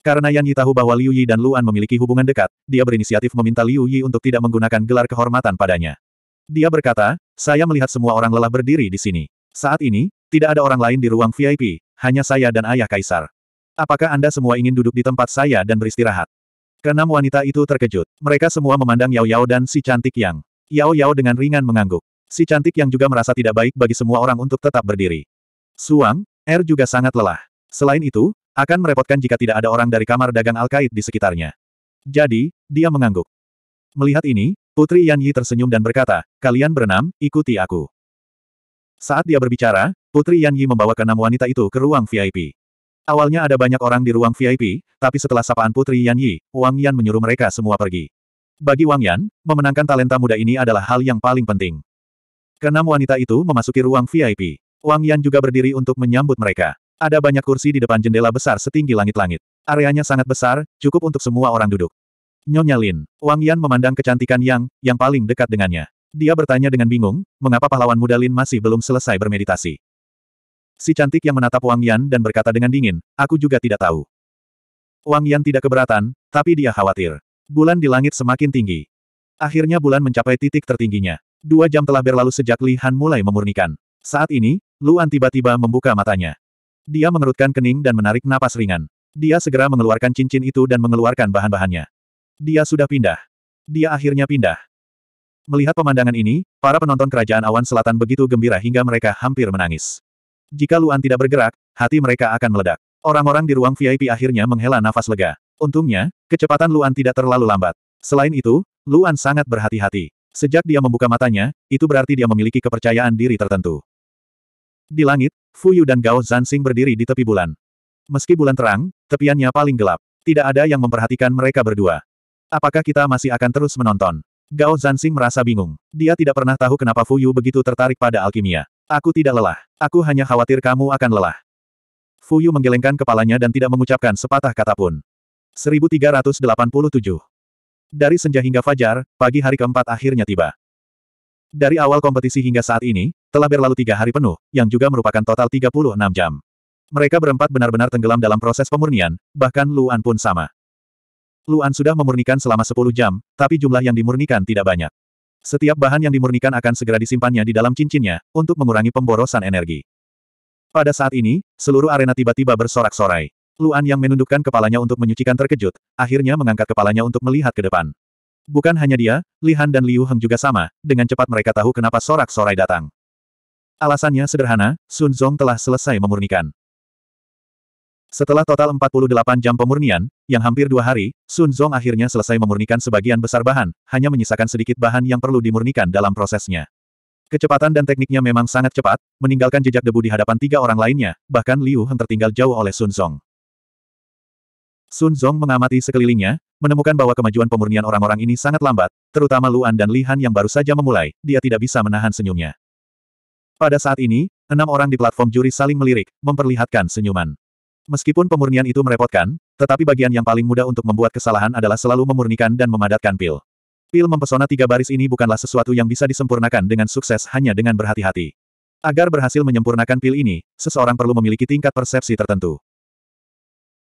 Karena Yan Yi tahu bahwa Liu Yi dan Luan memiliki hubungan dekat, dia berinisiatif meminta Liu Yi untuk tidak menggunakan gelar kehormatan padanya. Dia berkata, saya melihat semua orang lelah berdiri di sini. Saat ini, tidak ada orang lain di ruang VIP, hanya saya dan ayah Kaisar. Apakah Anda semua ingin duduk di tempat saya dan beristirahat? Keenam wanita itu terkejut. Mereka semua memandang Yao Yao dan si cantik Yang. Yao Yao dengan ringan mengangguk. Si cantik Yang juga merasa tidak baik bagi semua orang untuk tetap berdiri. Suang, Er juga sangat lelah. Selain itu, akan merepotkan jika tidak ada orang dari kamar dagang Alkaid di sekitarnya. Jadi, dia mengangguk. Melihat ini, Putri Yan Yi tersenyum dan berkata, kalian berenam, ikuti aku. Saat dia berbicara, Putri Yan Yi membawa keenam wanita itu ke ruang VIP. Awalnya ada banyak orang di ruang VIP, tapi setelah sapaan Putri Yan Yi, Wang Yan menyuruh mereka semua pergi. Bagi Wang Yan, memenangkan talenta muda ini adalah hal yang paling penting. Keenam wanita itu memasuki ruang VIP. Wang Yan juga berdiri untuk menyambut mereka. Ada banyak kursi di depan jendela besar setinggi langit-langit. Areanya sangat besar, cukup untuk semua orang duduk. Nyonya Lin, Wang Yan memandang kecantikan Yang, yang paling dekat dengannya. Dia bertanya dengan bingung, mengapa pahlawan muda Lin masih belum selesai bermeditasi. Si cantik yang menatap Wang Yan dan berkata dengan dingin, aku juga tidak tahu. Wang Yan tidak keberatan, tapi dia khawatir. Bulan di langit semakin tinggi. Akhirnya bulan mencapai titik tertingginya. Dua jam telah berlalu sejak Li Han mulai memurnikan. Saat ini, Luan tiba-tiba membuka matanya. Dia mengerutkan kening dan menarik napas ringan. Dia segera mengeluarkan cincin itu dan mengeluarkan bahan-bahannya. Dia sudah pindah. Dia akhirnya pindah. Melihat pemandangan ini, para penonton kerajaan awan selatan begitu gembira hingga mereka hampir menangis. Jika Luan tidak bergerak, hati mereka akan meledak. Orang-orang di ruang VIP akhirnya menghela nafas lega. Untungnya, kecepatan Luan tidak terlalu lambat. Selain itu, Luan sangat berhati-hati. Sejak dia membuka matanya, itu berarti dia memiliki kepercayaan diri tertentu. Di langit, Fu Yu dan Gao Zanxing berdiri di tepi bulan. Meski bulan terang, tepiannya paling gelap. Tidak ada yang memperhatikan mereka berdua. Apakah kita masih akan terus menonton? Gao Zanxing merasa bingung. Dia tidak pernah tahu kenapa Fu Yu begitu tertarik pada alkimia. Aku tidak lelah. Aku hanya khawatir kamu akan lelah. Fu Yu menggelengkan kepalanya dan tidak mengucapkan sepatah kata pun. 1387 Dari senja hingga fajar, pagi hari keempat akhirnya tiba. Dari awal kompetisi hingga saat ini, telah berlalu tiga hari penuh, yang juga merupakan total 36 jam. Mereka berempat benar-benar tenggelam dalam proses pemurnian, bahkan Luan pun sama. Luan sudah memurnikan selama 10 jam, tapi jumlah yang dimurnikan tidak banyak. Setiap bahan yang dimurnikan akan segera disimpannya di dalam cincinnya, untuk mengurangi pemborosan energi. Pada saat ini, seluruh arena tiba-tiba bersorak-sorai. Luan yang menundukkan kepalanya untuk menyucikan terkejut, akhirnya mengangkat kepalanya untuk melihat ke depan. Bukan hanya dia, Lihan dan Liu Heng juga sama, dengan cepat mereka tahu kenapa sorak-sorai datang. Alasannya sederhana, Sun Zong telah selesai memurnikan. Setelah total 48 jam pemurnian, yang hampir dua hari, Sun Zong akhirnya selesai memurnikan sebagian besar bahan, hanya menyisakan sedikit bahan yang perlu dimurnikan dalam prosesnya. Kecepatan dan tekniknya memang sangat cepat, meninggalkan jejak debu di hadapan tiga orang lainnya, bahkan Liu Heng tertinggal jauh oleh Sun Zong. Sun Zong mengamati sekelilingnya, menemukan bahwa kemajuan pemurnian orang-orang ini sangat lambat, terutama Luan dan Lihan yang baru saja memulai, dia tidak bisa menahan senyumnya. Pada saat ini, enam orang di platform juri saling melirik, memperlihatkan senyuman. Meskipun pemurnian itu merepotkan, tetapi bagian yang paling mudah untuk membuat kesalahan adalah selalu memurnikan dan memadatkan pil. Pil mempesona tiga baris ini bukanlah sesuatu yang bisa disempurnakan dengan sukses hanya dengan berhati-hati. Agar berhasil menyempurnakan pil ini, seseorang perlu memiliki tingkat persepsi tertentu.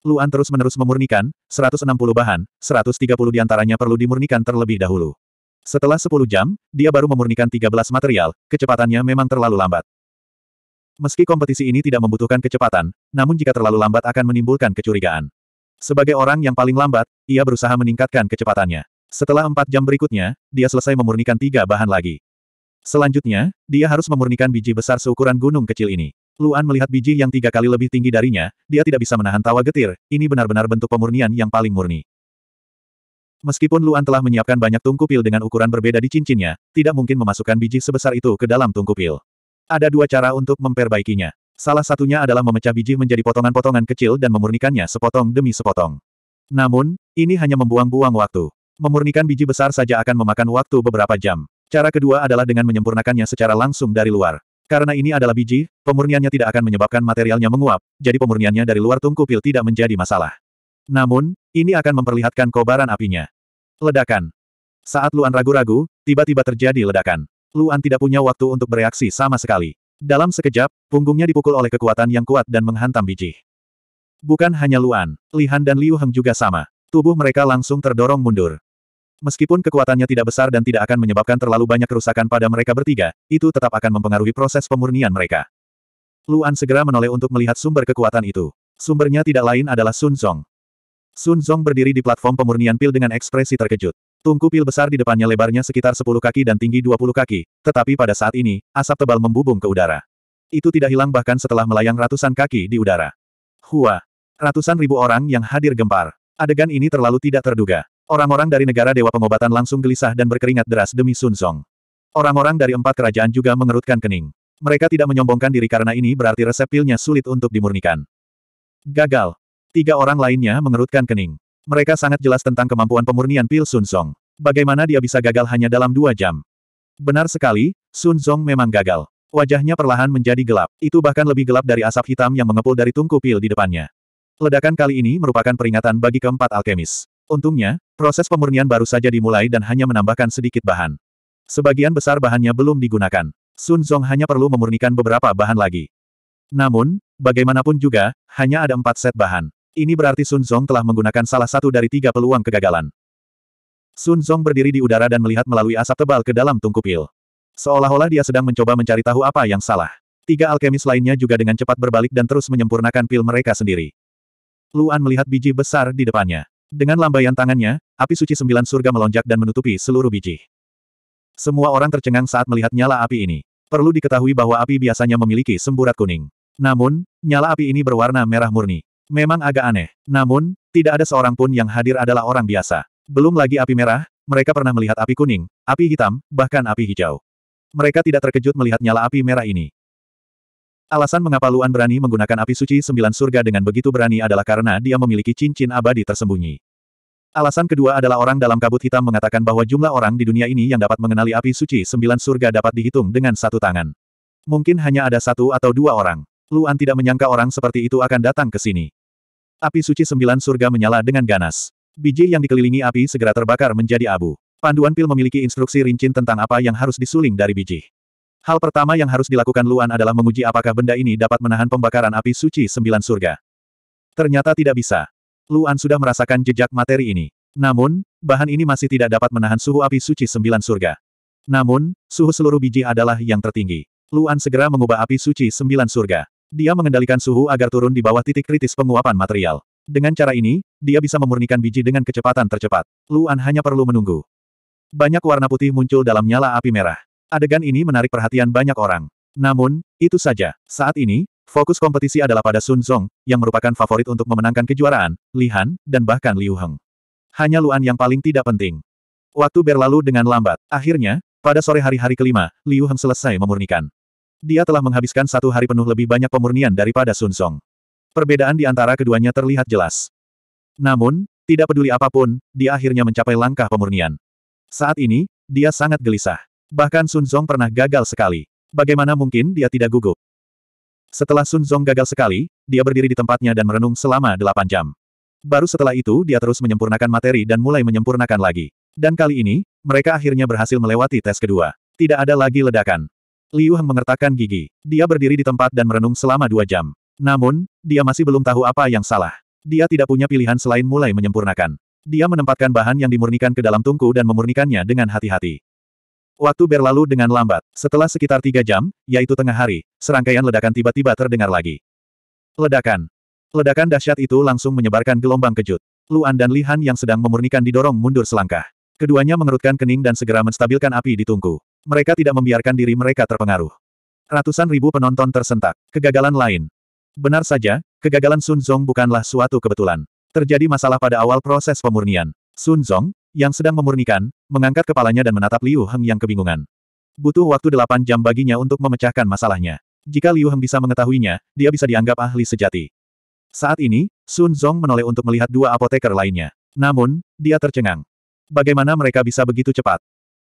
Luan terus-menerus memurnikan, 160 bahan, 130 diantaranya perlu dimurnikan terlebih dahulu. Setelah 10 jam, dia baru memurnikan 13 material, kecepatannya memang terlalu lambat. Meski kompetisi ini tidak membutuhkan kecepatan, namun jika terlalu lambat akan menimbulkan kecurigaan. Sebagai orang yang paling lambat, ia berusaha meningkatkan kecepatannya. Setelah 4 jam berikutnya, dia selesai memurnikan 3 bahan lagi. Selanjutnya, dia harus memurnikan biji besar seukuran gunung kecil ini. Luan melihat biji yang tiga kali lebih tinggi darinya, dia tidak bisa menahan tawa getir, ini benar-benar bentuk pemurnian yang paling murni. Meskipun Luan telah menyiapkan banyak tungku pil dengan ukuran berbeda di cincinnya, tidak mungkin memasukkan biji sebesar itu ke dalam tungku pil. Ada dua cara untuk memperbaikinya. Salah satunya adalah memecah biji menjadi potongan-potongan kecil dan memurnikannya sepotong demi sepotong. Namun, ini hanya membuang-buang waktu. Memurnikan biji besar saja akan memakan waktu beberapa jam. Cara kedua adalah dengan menyempurnakannya secara langsung dari luar. Karena ini adalah biji, pemurniannya tidak akan menyebabkan materialnya menguap, jadi pemurniannya dari luar tungku pil tidak menjadi masalah. Namun, ini akan memperlihatkan kobaran apinya. Ledakan. Saat Luan ragu-ragu, tiba-tiba terjadi ledakan. Luan tidak punya waktu untuk bereaksi sama sekali. Dalam sekejap, punggungnya dipukul oleh kekuatan yang kuat dan menghantam biji. Bukan hanya Luan, Lihan dan Liu Heng juga sama. Tubuh mereka langsung terdorong mundur. Meskipun kekuatannya tidak besar dan tidak akan menyebabkan terlalu banyak kerusakan pada mereka bertiga, itu tetap akan mempengaruhi proses pemurnian mereka. Luan segera menoleh untuk melihat sumber kekuatan itu. Sumbernya tidak lain adalah Sun Zong. Sun Zong berdiri di platform pemurnian pil dengan ekspresi terkejut. Tungku pil besar di depannya lebarnya sekitar 10 kaki dan tinggi 20 kaki, tetapi pada saat ini, asap tebal membubung ke udara. Itu tidak hilang bahkan setelah melayang ratusan kaki di udara. Hua! Ratusan ribu orang yang hadir gempar. Adegan ini terlalu tidak terduga. Orang-orang dari negara Dewa Pengobatan langsung gelisah dan berkeringat deras demi Sun Song. Orang-orang dari empat kerajaan juga mengerutkan kening. Mereka tidak menyombongkan diri karena ini berarti resep pilnya sulit untuk dimurnikan. Gagal. Tiga orang lainnya mengerutkan kening. Mereka sangat jelas tentang kemampuan pemurnian pil Sun Song. Bagaimana dia bisa gagal hanya dalam dua jam? Benar sekali, Sun Song memang gagal. Wajahnya perlahan menjadi gelap. Itu bahkan lebih gelap dari asap hitam yang mengepul dari tungku pil di depannya. Ledakan kali ini merupakan peringatan bagi keempat alkemis. Untungnya, Proses pemurnian baru saja dimulai dan hanya menambahkan sedikit bahan. Sebagian besar bahannya belum digunakan. Sun Zong hanya perlu memurnikan beberapa bahan lagi. Namun, bagaimanapun juga, hanya ada empat set bahan. Ini berarti Sun Zong telah menggunakan salah satu dari tiga peluang kegagalan. Sun Zong berdiri di udara dan melihat melalui asap tebal ke dalam tungku pil. Seolah-olah dia sedang mencoba mencari tahu apa yang salah. Tiga alkemis lainnya juga dengan cepat berbalik dan terus menyempurnakan pil mereka sendiri. Luan melihat biji besar di depannya. Dengan lambaian tangannya, api suci sembilan surga melonjak dan menutupi seluruh biji. Semua orang tercengang saat melihat nyala api ini. Perlu diketahui bahwa api biasanya memiliki semburat kuning. Namun, nyala api ini berwarna merah murni. Memang agak aneh. Namun, tidak ada seorang pun yang hadir adalah orang biasa. Belum lagi api merah, mereka pernah melihat api kuning, api hitam, bahkan api hijau. Mereka tidak terkejut melihat nyala api merah ini. Alasan mengapa Luan berani menggunakan api suci sembilan surga dengan begitu berani adalah karena dia memiliki cincin abadi tersembunyi. Alasan kedua adalah orang dalam kabut hitam mengatakan bahwa jumlah orang di dunia ini yang dapat mengenali api suci sembilan surga dapat dihitung dengan satu tangan. Mungkin hanya ada satu atau dua orang. Luan tidak menyangka orang seperti itu akan datang ke sini. Api suci sembilan surga menyala dengan ganas. Biji yang dikelilingi api segera terbakar menjadi abu. Panduan pil memiliki instruksi rincin tentang apa yang harus disuling dari biji. Hal pertama yang harus dilakukan Luan adalah menguji apakah benda ini dapat menahan pembakaran api suci sembilan surga. Ternyata tidak bisa. Luan sudah merasakan jejak materi ini. Namun, bahan ini masih tidak dapat menahan suhu api suci sembilan surga. Namun, suhu seluruh biji adalah yang tertinggi. Luan segera mengubah api suci sembilan surga. Dia mengendalikan suhu agar turun di bawah titik kritis penguapan material. Dengan cara ini, dia bisa memurnikan biji dengan kecepatan tercepat. Luan hanya perlu menunggu. Banyak warna putih muncul dalam nyala api merah. Adegan ini menarik perhatian banyak orang. Namun, itu saja. Saat ini, fokus kompetisi adalah pada Sun Zong, yang merupakan favorit untuk memenangkan kejuaraan, Li Han, dan bahkan Liu Heng. Hanya Luan yang paling tidak penting. Waktu berlalu dengan lambat. Akhirnya, pada sore hari-hari kelima, Liu Heng selesai memurnikan. Dia telah menghabiskan satu hari penuh lebih banyak pemurnian daripada Sun Song. Perbedaan di antara keduanya terlihat jelas. Namun, tidak peduli apapun, dia akhirnya mencapai langkah pemurnian. Saat ini, dia sangat gelisah. Bahkan Sun Zong pernah gagal sekali. Bagaimana mungkin dia tidak gugup? Setelah Sun Zong gagal sekali, dia berdiri di tempatnya dan merenung selama delapan jam. Baru setelah itu dia terus menyempurnakan materi dan mulai menyempurnakan lagi. Dan kali ini, mereka akhirnya berhasil melewati tes kedua. Tidak ada lagi ledakan. Liu Heng mengertakkan gigi. Dia berdiri di tempat dan merenung selama dua jam. Namun, dia masih belum tahu apa yang salah. Dia tidak punya pilihan selain mulai menyempurnakan. Dia menempatkan bahan yang dimurnikan ke dalam tungku dan memurnikannya dengan hati-hati. Waktu berlalu dengan lambat. Setelah sekitar tiga jam, yaitu tengah hari, serangkaian ledakan tiba-tiba terdengar lagi. Ledakan. Ledakan dahsyat itu langsung menyebarkan gelombang kejut. Luan dan Lihan yang sedang memurnikan didorong mundur selangkah. Keduanya mengerutkan kening dan segera menstabilkan api di tungku. Mereka tidak membiarkan diri mereka terpengaruh. Ratusan ribu penonton tersentak. Kegagalan lain. Benar saja, kegagalan Sun Zong bukanlah suatu kebetulan. Terjadi masalah pada awal proses pemurnian. Sun Zong, yang sedang memurnikan, mengangkat kepalanya dan menatap Liu Heng yang kebingungan. Butuh waktu delapan jam baginya untuk memecahkan masalahnya. Jika Liu Heng bisa mengetahuinya, dia bisa dianggap ahli sejati. Saat ini, Sun Zong menoleh untuk melihat dua apoteker lainnya. Namun, dia tercengang. Bagaimana mereka bisa begitu cepat?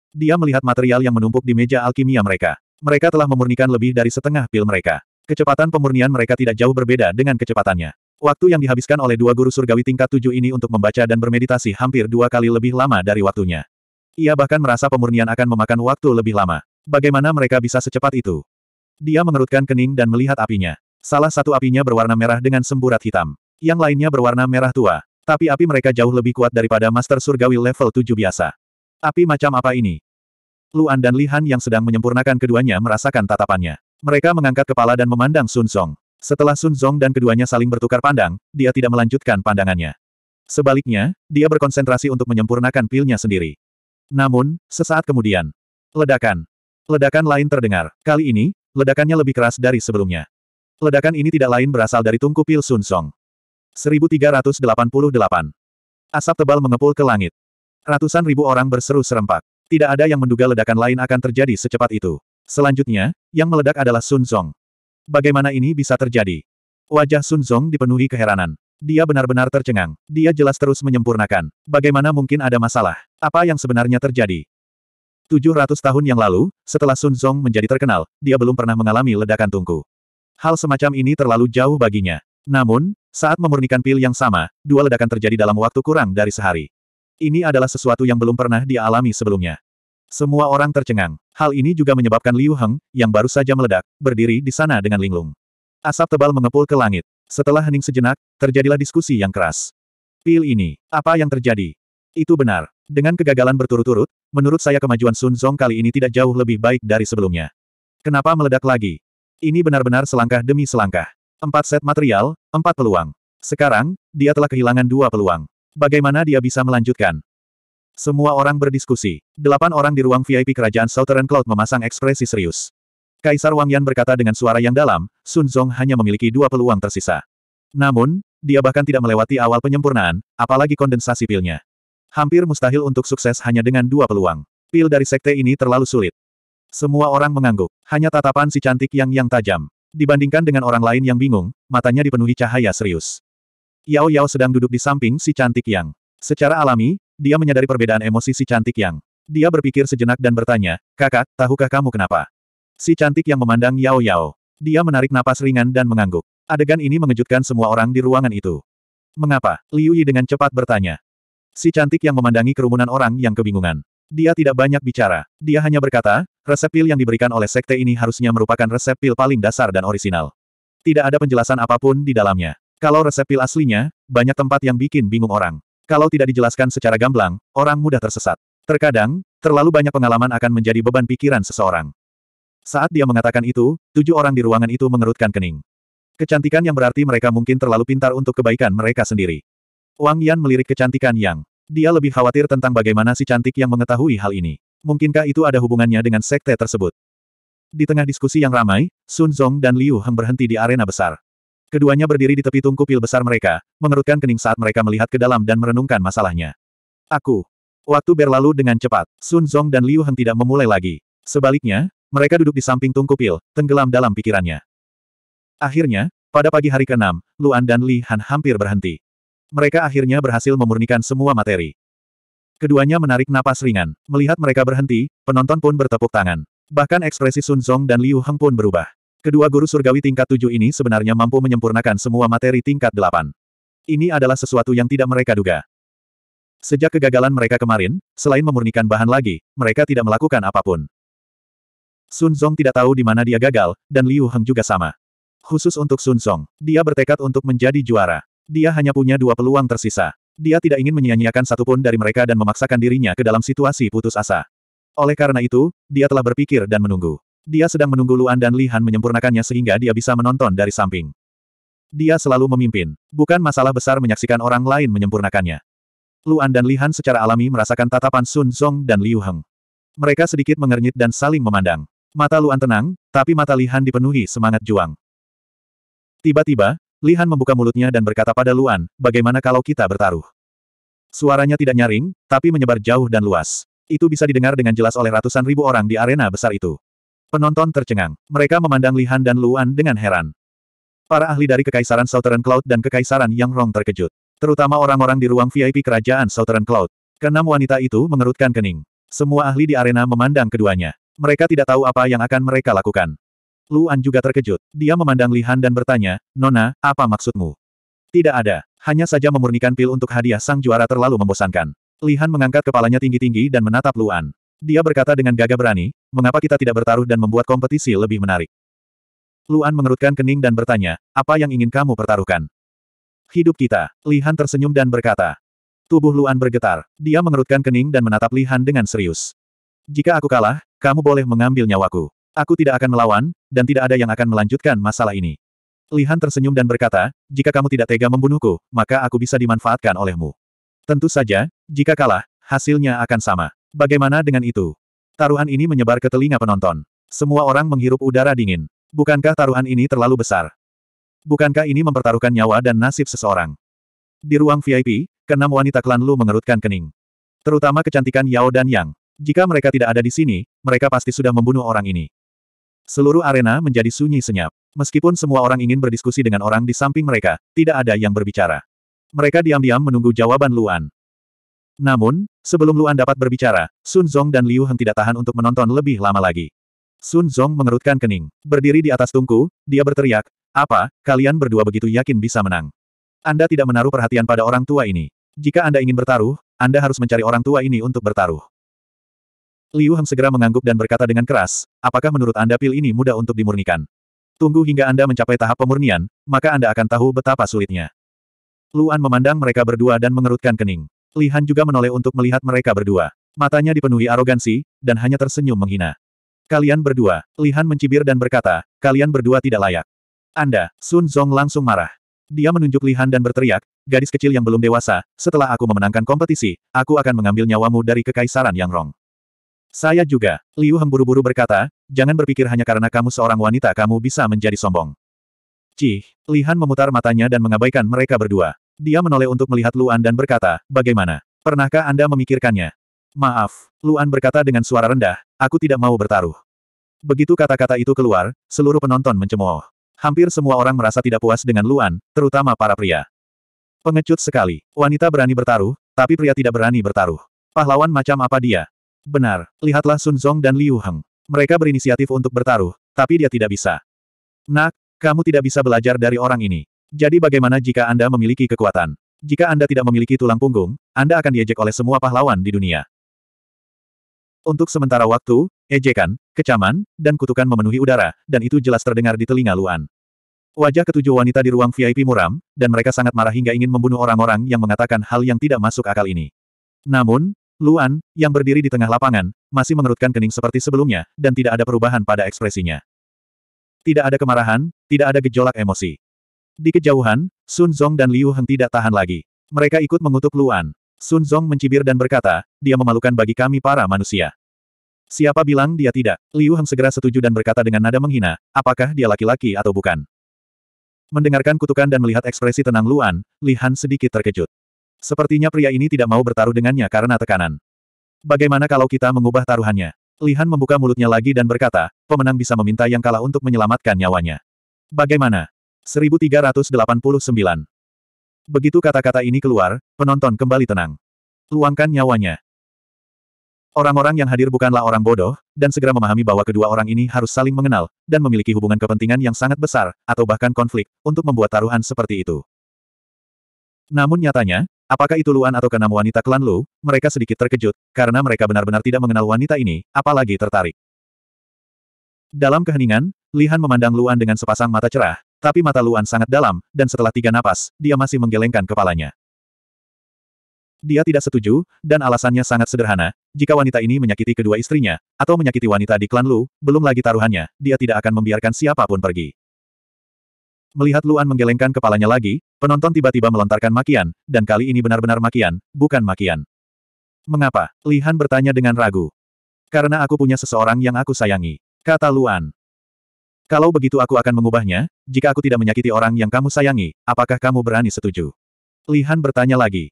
Dia melihat material yang menumpuk di meja alkimia mereka. Mereka telah memurnikan lebih dari setengah pil mereka. Kecepatan pemurnian mereka tidak jauh berbeda dengan kecepatannya. Waktu yang dihabiskan oleh dua guru surgawi tingkat tujuh ini untuk membaca dan bermeditasi hampir dua kali lebih lama dari waktunya. Ia bahkan merasa pemurnian akan memakan waktu lebih lama. Bagaimana mereka bisa secepat itu? Dia mengerutkan kening dan melihat apinya. Salah satu apinya berwarna merah dengan semburat hitam. Yang lainnya berwarna merah tua. Tapi api mereka jauh lebih kuat daripada Master Surgawi level tujuh biasa. Api macam apa ini? Luan dan Lihan yang sedang menyempurnakan keduanya merasakan tatapannya. Mereka mengangkat kepala dan memandang Sun Song. Setelah Sun Zong dan keduanya saling bertukar pandang, dia tidak melanjutkan pandangannya. Sebaliknya, dia berkonsentrasi untuk menyempurnakan pilnya sendiri. Namun, sesaat kemudian, ledakan. Ledakan lain terdengar. Kali ini, ledakannya lebih keras dari sebelumnya. Ledakan ini tidak lain berasal dari tungku pil Sun Song. 1388. Asap tebal mengepul ke langit. Ratusan ribu orang berseru serempak. Tidak ada yang menduga ledakan lain akan terjadi secepat itu. Selanjutnya, yang meledak adalah Sun Song. Bagaimana ini bisa terjadi? Wajah Sun Zong dipenuhi keheranan. Dia benar-benar tercengang. Dia jelas terus menyempurnakan. Bagaimana mungkin ada masalah? Apa yang sebenarnya terjadi? 700 tahun yang lalu, setelah Sun Zong menjadi terkenal, dia belum pernah mengalami ledakan tungku. Hal semacam ini terlalu jauh baginya. Namun, saat memurnikan pil yang sama, dua ledakan terjadi dalam waktu kurang dari sehari. Ini adalah sesuatu yang belum pernah dialami sebelumnya. Semua orang tercengang. Hal ini juga menyebabkan Liu Heng, yang baru saja meledak, berdiri di sana dengan linglung. Asap tebal mengepul ke langit. Setelah hening sejenak, terjadilah diskusi yang keras. Pil ini, apa yang terjadi? Itu benar. Dengan kegagalan berturut-turut, menurut saya kemajuan Sun Zong kali ini tidak jauh lebih baik dari sebelumnya. Kenapa meledak lagi? Ini benar-benar selangkah demi selangkah. Empat set material, empat peluang. Sekarang, dia telah kehilangan dua peluang. Bagaimana dia bisa melanjutkan? Semua orang berdiskusi. Delapan orang di ruang VIP kerajaan Southern Cloud memasang ekspresi serius. Kaisar Wang Yan berkata dengan suara yang dalam, Sun Zong hanya memiliki dua peluang tersisa. Namun, dia bahkan tidak melewati awal penyempurnaan, apalagi kondensasi pilnya. Hampir mustahil untuk sukses hanya dengan dua peluang. Pil dari sekte ini terlalu sulit. Semua orang mengangguk. Hanya tatapan si cantik yang yang tajam. Dibandingkan dengan orang lain yang bingung, matanya dipenuhi cahaya serius. Yao Yao sedang duduk di samping si cantik yang. Secara alami, dia menyadari perbedaan emosi si cantik yang. Dia berpikir sejenak dan bertanya, kakak, tahukah kamu kenapa? Si cantik yang memandang Yao Yao. Dia menarik napas ringan dan mengangguk. Adegan ini mengejutkan semua orang di ruangan itu. Mengapa? Liu Yi dengan cepat bertanya. Si cantik yang memandangi kerumunan orang yang kebingungan. Dia tidak banyak bicara. Dia hanya berkata, resep pil yang diberikan oleh sekte ini harusnya merupakan resep pil paling dasar dan orisinal. Tidak ada penjelasan apapun di dalamnya. Kalau resep pil aslinya, banyak tempat yang bikin bingung orang. Kalau tidak dijelaskan secara gamblang, orang mudah tersesat. Terkadang, terlalu banyak pengalaman akan menjadi beban pikiran seseorang. Saat dia mengatakan itu, tujuh orang di ruangan itu mengerutkan kening. Kecantikan yang berarti mereka mungkin terlalu pintar untuk kebaikan mereka sendiri. Wang Yan melirik kecantikan Yang. Dia lebih khawatir tentang bagaimana si cantik yang mengetahui hal ini. Mungkinkah itu ada hubungannya dengan sekte tersebut? Di tengah diskusi yang ramai, Sun Zong dan Liu Heng berhenti di arena besar. Keduanya berdiri di tepi tungku pil besar mereka, mengerutkan kening saat mereka melihat ke dalam dan merenungkan masalahnya. Aku. Waktu berlalu dengan cepat, Sun Zong dan Liu Heng tidak memulai lagi. Sebaliknya, mereka duduk di samping tungku pil, tenggelam dalam pikirannya. Akhirnya, pada pagi hari ke-6, Luan dan Li Han hampir berhenti. Mereka akhirnya berhasil memurnikan semua materi. Keduanya menarik napas ringan. Melihat mereka berhenti, penonton pun bertepuk tangan. Bahkan ekspresi Sun Zong dan Liu Heng pun berubah. Kedua guru surgawi tingkat tujuh ini sebenarnya mampu menyempurnakan semua materi tingkat delapan. Ini adalah sesuatu yang tidak mereka duga. Sejak kegagalan mereka kemarin, selain memurnikan bahan lagi, mereka tidak melakukan apapun. Sun Zong tidak tahu di mana dia gagal, dan Liu Heng juga sama. Khusus untuk Sun Zong, dia bertekad untuk menjadi juara. Dia hanya punya dua peluang tersisa. Dia tidak ingin menyia-nyiakan satupun dari mereka dan memaksakan dirinya ke dalam situasi putus asa. Oleh karena itu, dia telah berpikir dan menunggu. Dia sedang menunggu Luan dan Lihan menyempurnakannya sehingga dia bisa menonton dari samping. Dia selalu memimpin. Bukan masalah besar menyaksikan orang lain menyempurnakannya. Luan dan Lihan secara alami merasakan tatapan Sun Zong dan Liu Heng. Mereka sedikit mengernyit dan saling memandang. Mata Luan tenang, tapi mata Lihan dipenuhi semangat juang. Tiba-tiba, Lihan membuka mulutnya dan berkata pada Luan, bagaimana kalau kita bertaruh? Suaranya tidak nyaring, tapi menyebar jauh dan luas. Itu bisa didengar dengan jelas oleh ratusan ribu orang di arena besar itu. Penonton tercengang. Mereka memandang Lihan dan Luan dengan heran. Para ahli dari Kekaisaran Southern Cloud dan Kekaisaran Yang Rong terkejut. Terutama orang-orang di ruang VIP Kerajaan Southern Cloud. Keenam wanita itu mengerutkan kening. Semua ahli di arena memandang keduanya. Mereka tidak tahu apa yang akan mereka lakukan. Luan juga terkejut. Dia memandang Lihan dan bertanya, Nona, apa maksudmu? Tidak ada. Hanya saja memurnikan pil untuk hadiah sang juara terlalu membosankan. Lihan mengangkat kepalanya tinggi-tinggi dan menatap Luan. Dia berkata dengan gagah berani, mengapa kita tidak bertaruh dan membuat kompetisi lebih menarik? Luan mengerutkan kening dan bertanya, apa yang ingin kamu pertaruhkan? Hidup kita, Lihan tersenyum dan berkata. Tubuh Luan bergetar, dia mengerutkan kening dan menatap Lihan dengan serius. Jika aku kalah, kamu boleh mengambil nyawaku. Aku tidak akan melawan, dan tidak ada yang akan melanjutkan masalah ini. Lihan tersenyum dan berkata, jika kamu tidak tega membunuhku, maka aku bisa dimanfaatkan olehmu. Tentu saja, jika kalah, hasilnya akan sama. Bagaimana dengan itu? Taruhan ini menyebar ke telinga penonton. Semua orang menghirup udara dingin. Bukankah taruhan ini terlalu besar? Bukankah ini mempertaruhkan nyawa dan nasib seseorang? Di ruang VIP, keenam wanita klan Lu mengerutkan kening. Terutama kecantikan Yao dan Yang. Jika mereka tidak ada di sini, mereka pasti sudah membunuh orang ini. Seluruh arena menjadi sunyi senyap. Meskipun semua orang ingin berdiskusi dengan orang di samping mereka, tidak ada yang berbicara. Mereka diam-diam menunggu jawaban Luan. Namun, sebelum Luan dapat berbicara, Sun Zong dan Liu Heng tidak tahan untuk menonton lebih lama lagi. Sun Zong mengerutkan kening. Berdiri di atas tungku, dia berteriak, apa, kalian berdua begitu yakin bisa menang? Anda tidak menaruh perhatian pada orang tua ini. Jika Anda ingin bertaruh, Anda harus mencari orang tua ini untuk bertaruh. Liu Heng segera mengangguk dan berkata dengan keras, apakah menurut Anda pil ini mudah untuk dimurnikan? Tunggu hingga Anda mencapai tahap pemurnian, maka Anda akan tahu betapa sulitnya. Luan memandang mereka berdua dan mengerutkan kening. Lihan juga menoleh untuk melihat mereka berdua. Matanya dipenuhi arogansi, dan hanya tersenyum menghina. Kalian berdua, Lihan mencibir dan berkata, kalian berdua tidak layak. Anda, Sun Zong langsung marah. Dia menunjuk Lihan dan berteriak, gadis kecil yang belum dewasa, setelah aku memenangkan kompetisi, aku akan mengambil nyawamu dari kekaisaran yang rong. Saya juga, Liu Heng buru-buru berkata, jangan berpikir hanya karena kamu seorang wanita kamu bisa menjadi sombong. Cih, Lihan memutar matanya dan mengabaikan mereka berdua. Dia menoleh untuk melihat Luan dan berkata, bagaimana? Pernahkah Anda memikirkannya? Maaf, Luan berkata dengan suara rendah, aku tidak mau bertaruh. Begitu kata-kata itu keluar, seluruh penonton mencemooh. Hampir semua orang merasa tidak puas dengan Luan, terutama para pria. Pengecut sekali, wanita berani bertaruh, tapi pria tidak berani bertaruh. Pahlawan macam apa dia? Benar, lihatlah Sun Zong dan Liu Heng. Mereka berinisiatif untuk bertaruh, tapi dia tidak bisa. Nak, kamu tidak bisa belajar dari orang ini. Jadi bagaimana jika Anda memiliki kekuatan? Jika Anda tidak memiliki tulang punggung, Anda akan diejek oleh semua pahlawan di dunia. Untuk sementara waktu, ejekan, kecaman, dan kutukan memenuhi udara, dan itu jelas terdengar di telinga Luan. Wajah ketujuh wanita di ruang VIP muram, dan mereka sangat marah hingga ingin membunuh orang-orang yang mengatakan hal yang tidak masuk akal ini. Namun, Luan, yang berdiri di tengah lapangan, masih mengerutkan kening seperti sebelumnya, dan tidak ada perubahan pada ekspresinya. Tidak ada kemarahan, tidak ada gejolak emosi. Di kejauhan, Sun Zong dan Liu Heng tidak tahan lagi. Mereka ikut mengutuk Luan. Sun Zong mencibir dan berkata, dia memalukan bagi kami para manusia. Siapa bilang dia tidak? Liu Heng segera setuju dan berkata dengan nada menghina, apakah dia laki-laki atau bukan? Mendengarkan kutukan dan melihat ekspresi tenang Luan, Li Han sedikit terkejut. Sepertinya pria ini tidak mau bertaruh dengannya karena tekanan. Bagaimana kalau kita mengubah taruhannya? Li Han membuka mulutnya lagi dan berkata, pemenang bisa meminta yang kalah untuk menyelamatkan nyawanya. Bagaimana? 1389. Begitu kata-kata ini keluar, penonton kembali tenang. Luangkan nyawanya. Orang-orang yang hadir bukanlah orang bodoh, dan segera memahami bahwa kedua orang ini harus saling mengenal, dan memiliki hubungan kepentingan yang sangat besar, atau bahkan konflik, untuk membuat taruhan seperti itu. Namun nyatanya, apakah itu Luan atau keenam wanita klan Lu, mereka sedikit terkejut, karena mereka benar-benar tidak mengenal wanita ini, apalagi tertarik. Dalam keheningan, Lihan memandang Luan dengan sepasang mata cerah, tapi mata Luan sangat dalam, dan setelah tiga napas, dia masih menggelengkan kepalanya. Dia tidak setuju, dan alasannya sangat sederhana, jika wanita ini menyakiti kedua istrinya, atau menyakiti wanita di klan Lu, belum lagi taruhannya, dia tidak akan membiarkan siapapun pergi. Melihat Luan menggelengkan kepalanya lagi, penonton tiba-tiba melontarkan makian, dan kali ini benar-benar makian, bukan makian. Mengapa? Lihan bertanya dengan ragu. Karena aku punya seseorang yang aku sayangi. Kata Luan. Kalau begitu aku akan mengubahnya, jika aku tidak menyakiti orang yang kamu sayangi, apakah kamu berani setuju? Lihan bertanya lagi.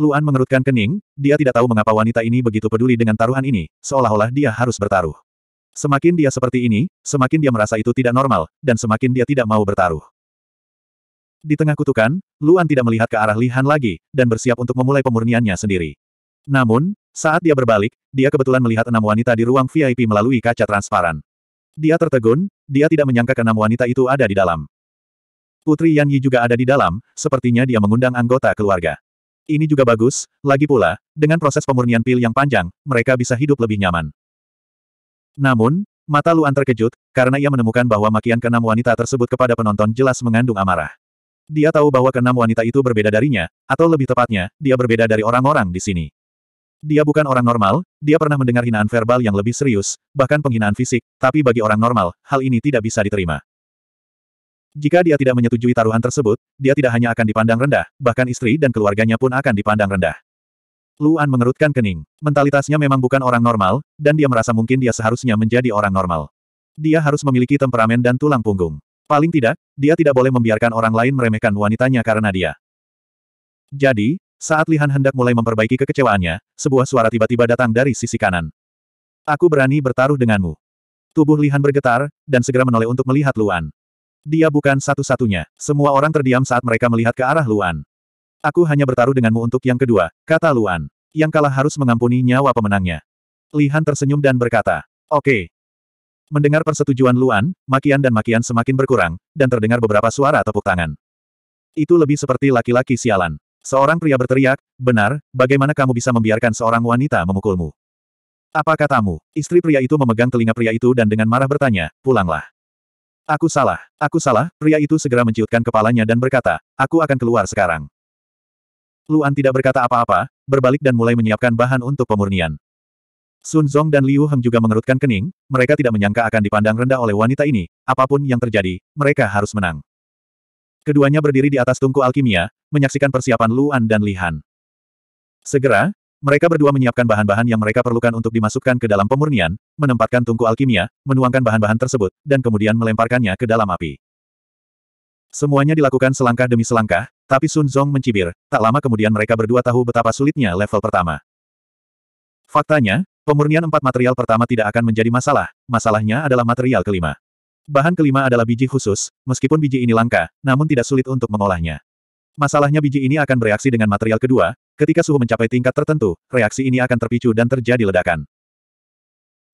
Luan mengerutkan kening, dia tidak tahu mengapa wanita ini begitu peduli dengan taruhan ini, seolah-olah dia harus bertaruh. Semakin dia seperti ini, semakin dia merasa itu tidak normal, dan semakin dia tidak mau bertaruh. Di tengah kutukan, Luan tidak melihat ke arah Lihan lagi, dan bersiap untuk memulai pemurniannya sendiri. Namun, saat dia berbalik, dia kebetulan melihat enam wanita di ruang VIP melalui kaca transparan. Dia tertegun, dia tidak menyangka keenam wanita itu ada di dalam. Putri Yan Yi juga ada di dalam, sepertinya dia mengundang anggota keluarga. Ini juga bagus, lagi pula, dengan proses pemurnian pil yang panjang, mereka bisa hidup lebih nyaman. Namun, mata Luan terkejut, karena ia menemukan bahwa makian keenam wanita tersebut kepada penonton jelas mengandung amarah. Dia tahu bahwa keenam wanita itu berbeda darinya, atau lebih tepatnya, dia berbeda dari orang-orang di sini. Dia bukan orang normal, dia pernah mendengar hinaan verbal yang lebih serius, bahkan penghinaan fisik, tapi bagi orang normal, hal ini tidak bisa diterima. Jika dia tidak menyetujui taruhan tersebut, dia tidak hanya akan dipandang rendah, bahkan istri dan keluarganya pun akan dipandang rendah. Luan mengerutkan kening. Mentalitasnya memang bukan orang normal, dan dia merasa mungkin dia seharusnya menjadi orang normal. Dia harus memiliki temperamen dan tulang punggung. Paling tidak, dia tidak boleh membiarkan orang lain meremehkan wanitanya karena dia. Jadi, saat Lihan hendak mulai memperbaiki kekecewaannya, sebuah suara tiba-tiba datang dari sisi kanan. Aku berani bertaruh denganmu. Tubuh Lihan bergetar, dan segera menoleh untuk melihat Luan. Dia bukan satu-satunya. Semua orang terdiam saat mereka melihat ke arah Luan. Aku hanya bertaruh denganmu untuk yang kedua, kata Luan. Yang kalah harus mengampuni nyawa pemenangnya. Lihan tersenyum dan berkata, Oke. Okay. Mendengar persetujuan Luan, makian dan makian semakin berkurang, dan terdengar beberapa suara tepuk tangan. Itu lebih seperti laki-laki sialan. Seorang pria berteriak, benar, bagaimana kamu bisa membiarkan seorang wanita memukulmu? Apa katamu? Istri pria itu memegang telinga pria itu dan dengan marah bertanya, pulanglah. Aku salah, aku salah, pria itu segera menciutkan kepalanya dan berkata, aku akan keluar sekarang. Luan tidak berkata apa-apa, berbalik dan mulai menyiapkan bahan untuk pemurnian. Sun Zong dan Liu Heng juga mengerutkan kening, mereka tidak menyangka akan dipandang rendah oleh wanita ini, apapun yang terjadi, mereka harus menang. Keduanya berdiri di atas tungku alkimia, menyaksikan persiapan Luan dan Lihan. Segera, mereka berdua menyiapkan bahan-bahan yang mereka perlukan untuk dimasukkan ke dalam pemurnian, menempatkan tungku alkimia, menuangkan bahan-bahan tersebut, dan kemudian melemparkannya ke dalam api. Semuanya dilakukan selangkah demi selangkah, tapi Sun Zong mencibir, tak lama kemudian mereka berdua tahu betapa sulitnya level pertama. Faktanya, Pemurnian empat material pertama tidak akan menjadi masalah, masalahnya adalah material kelima. Bahan kelima adalah biji khusus, meskipun biji ini langka, namun tidak sulit untuk mengolahnya. Masalahnya biji ini akan bereaksi dengan material kedua, ketika suhu mencapai tingkat tertentu, reaksi ini akan terpicu dan terjadi ledakan.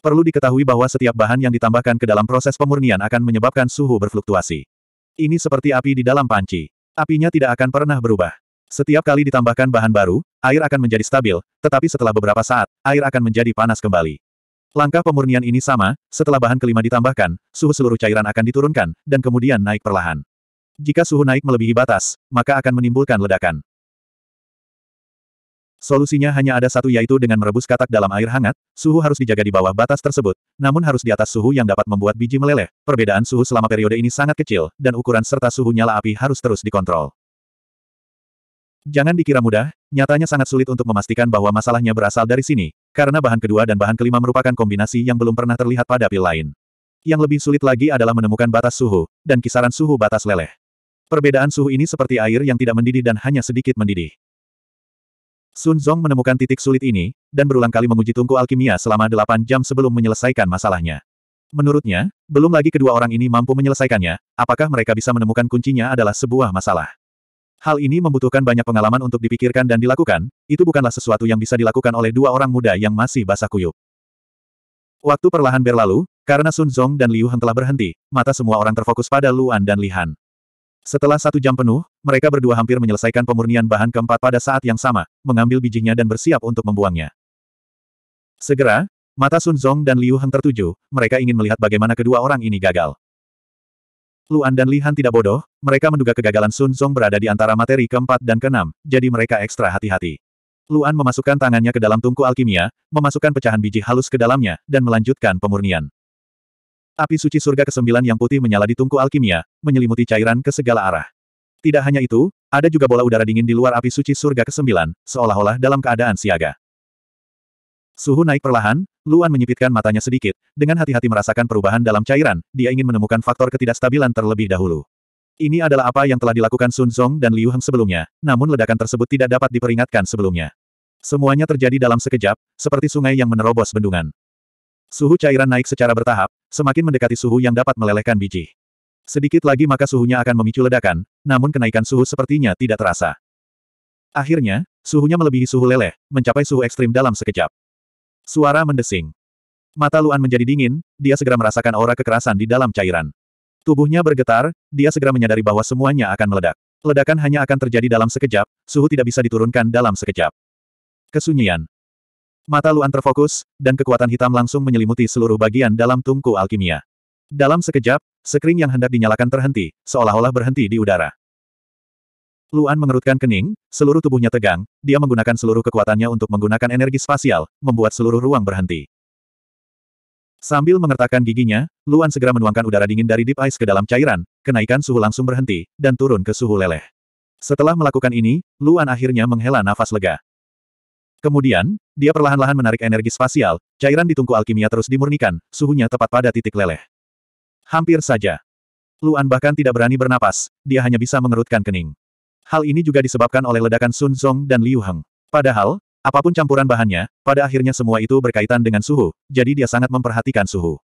Perlu diketahui bahwa setiap bahan yang ditambahkan ke dalam proses pemurnian akan menyebabkan suhu berfluktuasi. Ini seperti api di dalam panci. Apinya tidak akan pernah berubah. Setiap kali ditambahkan bahan baru, air akan menjadi stabil, tetapi setelah beberapa saat, air akan menjadi panas kembali. Langkah pemurnian ini sama, setelah bahan kelima ditambahkan, suhu seluruh cairan akan diturunkan, dan kemudian naik perlahan. Jika suhu naik melebihi batas, maka akan menimbulkan ledakan. Solusinya hanya ada satu yaitu dengan merebus katak dalam air hangat, suhu harus dijaga di bawah batas tersebut, namun harus di atas suhu yang dapat membuat biji meleleh. Perbedaan suhu selama periode ini sangat kecil, dan ukuran serta suhu nyala api harus terus dikontrol. Jangan dikira mudah, nyatanya sangat sulit untuk memastikan bahwa masalahnya berasal dari sini, karena bahan kedua dan bahan kelima merupakan kombinasi yang belum pernah terlihat pada pil lain. Yang lebih sulit lagi adalah menemukan batas suhu, dan kisaran suhu batas leleh. Perbedaan suhu ini seperti air yang tidak mendidih dan hanya sedikit mendidih. Sun Zong menemukan titik sulit ini, dan berulang kali menguji tungku alkimia selama 8 jam sebelum menyelesaikan masalahnya. Menurutnya, belum lagi kedua orang ini mampu menyelesaikannya, apakah mereka bisa menemukan kuncinya adalah sebuah masalah. Hal ini membutuhkan banyak pengalaman untuk dipikirkan dan dilakukan, itu bukanlah sesuatu yang bisa dilakukan oleh dua orang muda yang masih basah kuyup. Waktu perlahan berlalu, karena Sun Zong dan Liu Heng telah berhenti, mata semua orang terfokus pada Luan dan Li Han. Setelah satu jam penuh, mereka berdua hampir menyelesaikan pemurnian bahan keempat pada saat yang sama, mengambil bijinya dan bersiap untuk membuangnya. Segera, mata Sun Zong dan Liu Heng tertuju, mereka ingin melihat bagaimana kedua orang ini gagal. Luan dan Lihan tidak bodoh, mereka menduga kegagalan Sun Zong berada di antara materi keempat dan keenam, jadi mereka ekstra hati-hati. Luan memasukkan tangannya ke dalam tungku alkimia, memasukkan pecahan biji halus ke dalamnya, dan melanjutkan pemurnian. Api suci surga kesembilan yang putih menyala di tungku alkimia, menyelimuti cairan ke segala arah. Tidak hanya itu, ada juga bola udara dingin di luar api suci surga kesembilan, seolah-olah dalam keadaan siaga. Suhu naik perlahan, Luan menyipitkan matanya sedikit, dengan hati-hati merasakan perubahan dalam cairan, dia ingin menemukan faktor ketidakstabilan terlebih dahulu. Ini adalah apa yang telah dilakukan Sun Zong dan Liu Heng sebelumnya, namun ledakan tersebut tidak dapat diperingatkan sebelumnya. Semuanya terjadi dalam sekejap, seperti sungai yang menerobos bendungan. Suhu cairan naik secara bertahap, semakin mendekati suhu yang dapat melelehkan biji. Sedikit lagi maka suhunya akan memicu ledakan, namun kenaikan suhu sepertinya tidak terasa. Akhirnya, suhunya melebihi suhu leleh, mencapai suhu ekstrim dalam sekejap. Suara mendesing. Mata Luan menjadi dingin, dia segera merasakan aura kekerasan di dalam cairan. Tubuhnya bergetar, dia segera menyadari bahwa semuanya akan meledak. Ledakan hanya akan terjadi dalam sekejap, suhu tidak bisa diturunkan dalam sekejap. Kesunyian. Mata Luan terfokus, dan kekuatan hitam langsung menyelimuti seluruh bagian dalam tungku alkimia. Dalam sekejap, sekring yang hendak dinyalakan terhenti, seolah-olah berhenti di udara. Luan mengerutkan kening, seluruh tubuhnya tegang, dia menggunakan seluruh kekuatannya untuk menggunakan energi spasial, membuat seluruh ruang berhenti. Sambil mengertakkan giginya, Luan segera menuangkan udara dingin dari deep ice ke dalam cairan, kenaikan suhu langsung berhenti, dan turun ke suhu leleh. Setelah melakukan ini, Luan akhirnya menghela nafas lega. Kemudian, dia perlahan-lahan menarik energi spasial, cairan di tungku alkimia terus dimurnikan, suhunya tepat pada titik leleh. Hampir saja. Luan bahkan tidak berani bernapas, dia hanya bisa mengerutkan kening. Hal ini juga disebabkan oleh ledakan Sun Zong dan Liu Heng. Padahal, apapun campuran bahannya, pada akhirnya semua itu berkaitan dengan suhu, jadi dia sangat memperhatikan suhu.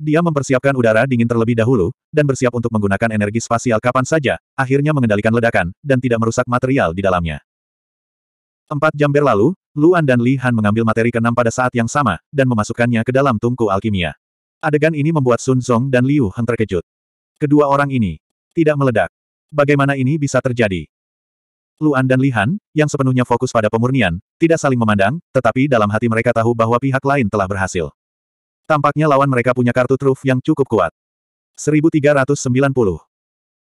Dia mempersiapkan udara dingin terlebih dahulu, dan bersiap untuk menggunakan energi spasial kapan saja, akhirnya mengendalikan ledakan, dan tidak merusak material di dalamnya. Empat jam berlalu, Luan dan Li Han mengambil materi keenam pada saat yang sama, dan memasukkannya ke dalam tungku alkimia. Adegan ini membuat Sun Zong dan Liu Heng terkejut. Kedua orang ini tidak meledak. Bagaimana ini bisa terjadi? Luan dan Lihan, yang sepenuhnya fokus pada pemurnian, tidak saling memandang, tetapi dalam hati mereka tahu bahwa pihak lain telah berhasil. Tampaknya lawan mereka punya kartu truf yang cukup kuat. 1390.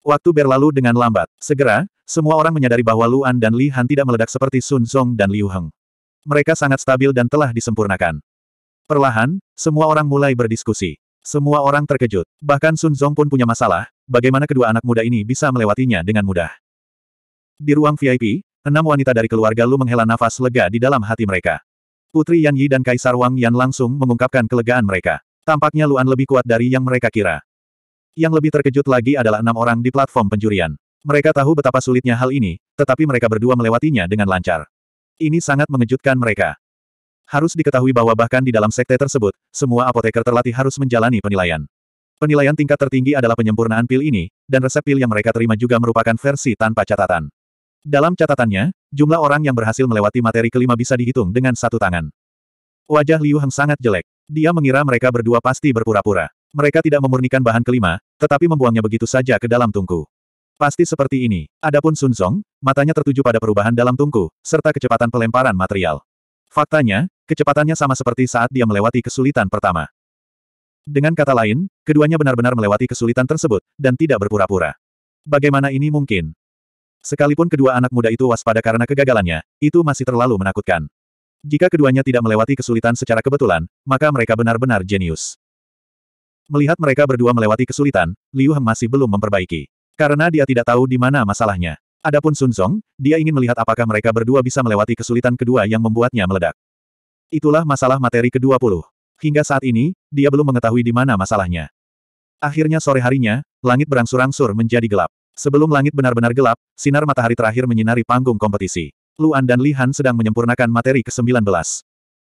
Waktu berlalu dengan lambat. Segera, semua orang menyadari bahwa Luan dan Lihan tidak meledak seperti Sun Song dan Liu Heng. Mereka sangat stabil dan telah disempurnakan. Perlahan, semua orang mulai berdiskusi. Semua orang terkejut. Bahkan Sun Zong pun punya masalah, bagaimana kedua anak muda ini bisa melewatinya dengan mudah. Di ruang VIP, enam wanita dari keluarga Lu menghela nafas lega di dalam hati mereka. Putri Yan Yi dan Kaisar Wang Yan langsung mengungkapkan kelegaan mereka. Tampaknya Luan lebih kuat dari yang mereka kira. Yang lebih terkejut lagi adalah enam orang di platform penjurian. Mereka tahu betapa sulitnya hal ini, tetapi mereka berdua melewatinya dengan lancar. Ini sangat mengejutkan mereka. Harus diketahui bahwa bahkan di dalam sekte tersebut, semua apoteker terlatih harus menjalani penilaian. Penilaian tingkat tertinggi adalah penyempurnaan pil ini, dan resep pil yang mereka terima juga merupakan versi tanpa catatan. Dalam catatannya, jumlah orang yang berhasil melewati materi kelima bisa dihitung dengan satu tangan. Wajah Liu Heng sangat jelek. Dia mengira mereka berdua pasti berpura-pura. Mereka tidak memurnikan bahan kelima, tetapi membuangnya begitu saja ke dalam tungku. Pasti seperti ini. Adapun Sun Zong, matanya tertuju pada perubahan dalam tungku, serta kecepatan pelemparan material. Faktanya, kecepatannya sama seperti saat dia melewati kesulitan pertama. Dengan kata lain, keduanya benar-benar melewati kesulitan tersebut, dan tidak berpura-pura. Bagaimana ini mungkin? Sekalipun kedua anak muda itu waspada karena kegagalannya, itu masih terlalu menakutkan. Jika keduanya tidak melewati kesulitan secara kebetulan, maka mereka benar-benar jenius. Melihat mereka berdua melewati kesulitan, Liu Heng masih belum memperbaiki. Karena dia tidak tahu di mana masalahnya. Adapun Sun Zong, dia ingin melihat apakah mereka berdua bisa melewati kesulitan kedua yang membuatnya meledak. Itulah masalah materi ke-20. Hingga saat ini, dia belum mengetahui di mana masalahnya. Akhirnya sore harinya, langit berangsur-angsur menjadi gelap. Sebelum langit benar-benar gelap, sinar matahari terakhir menyinari panggung kompetisi. Luan dan Lihan sedang menyempurnakan materi ke-19.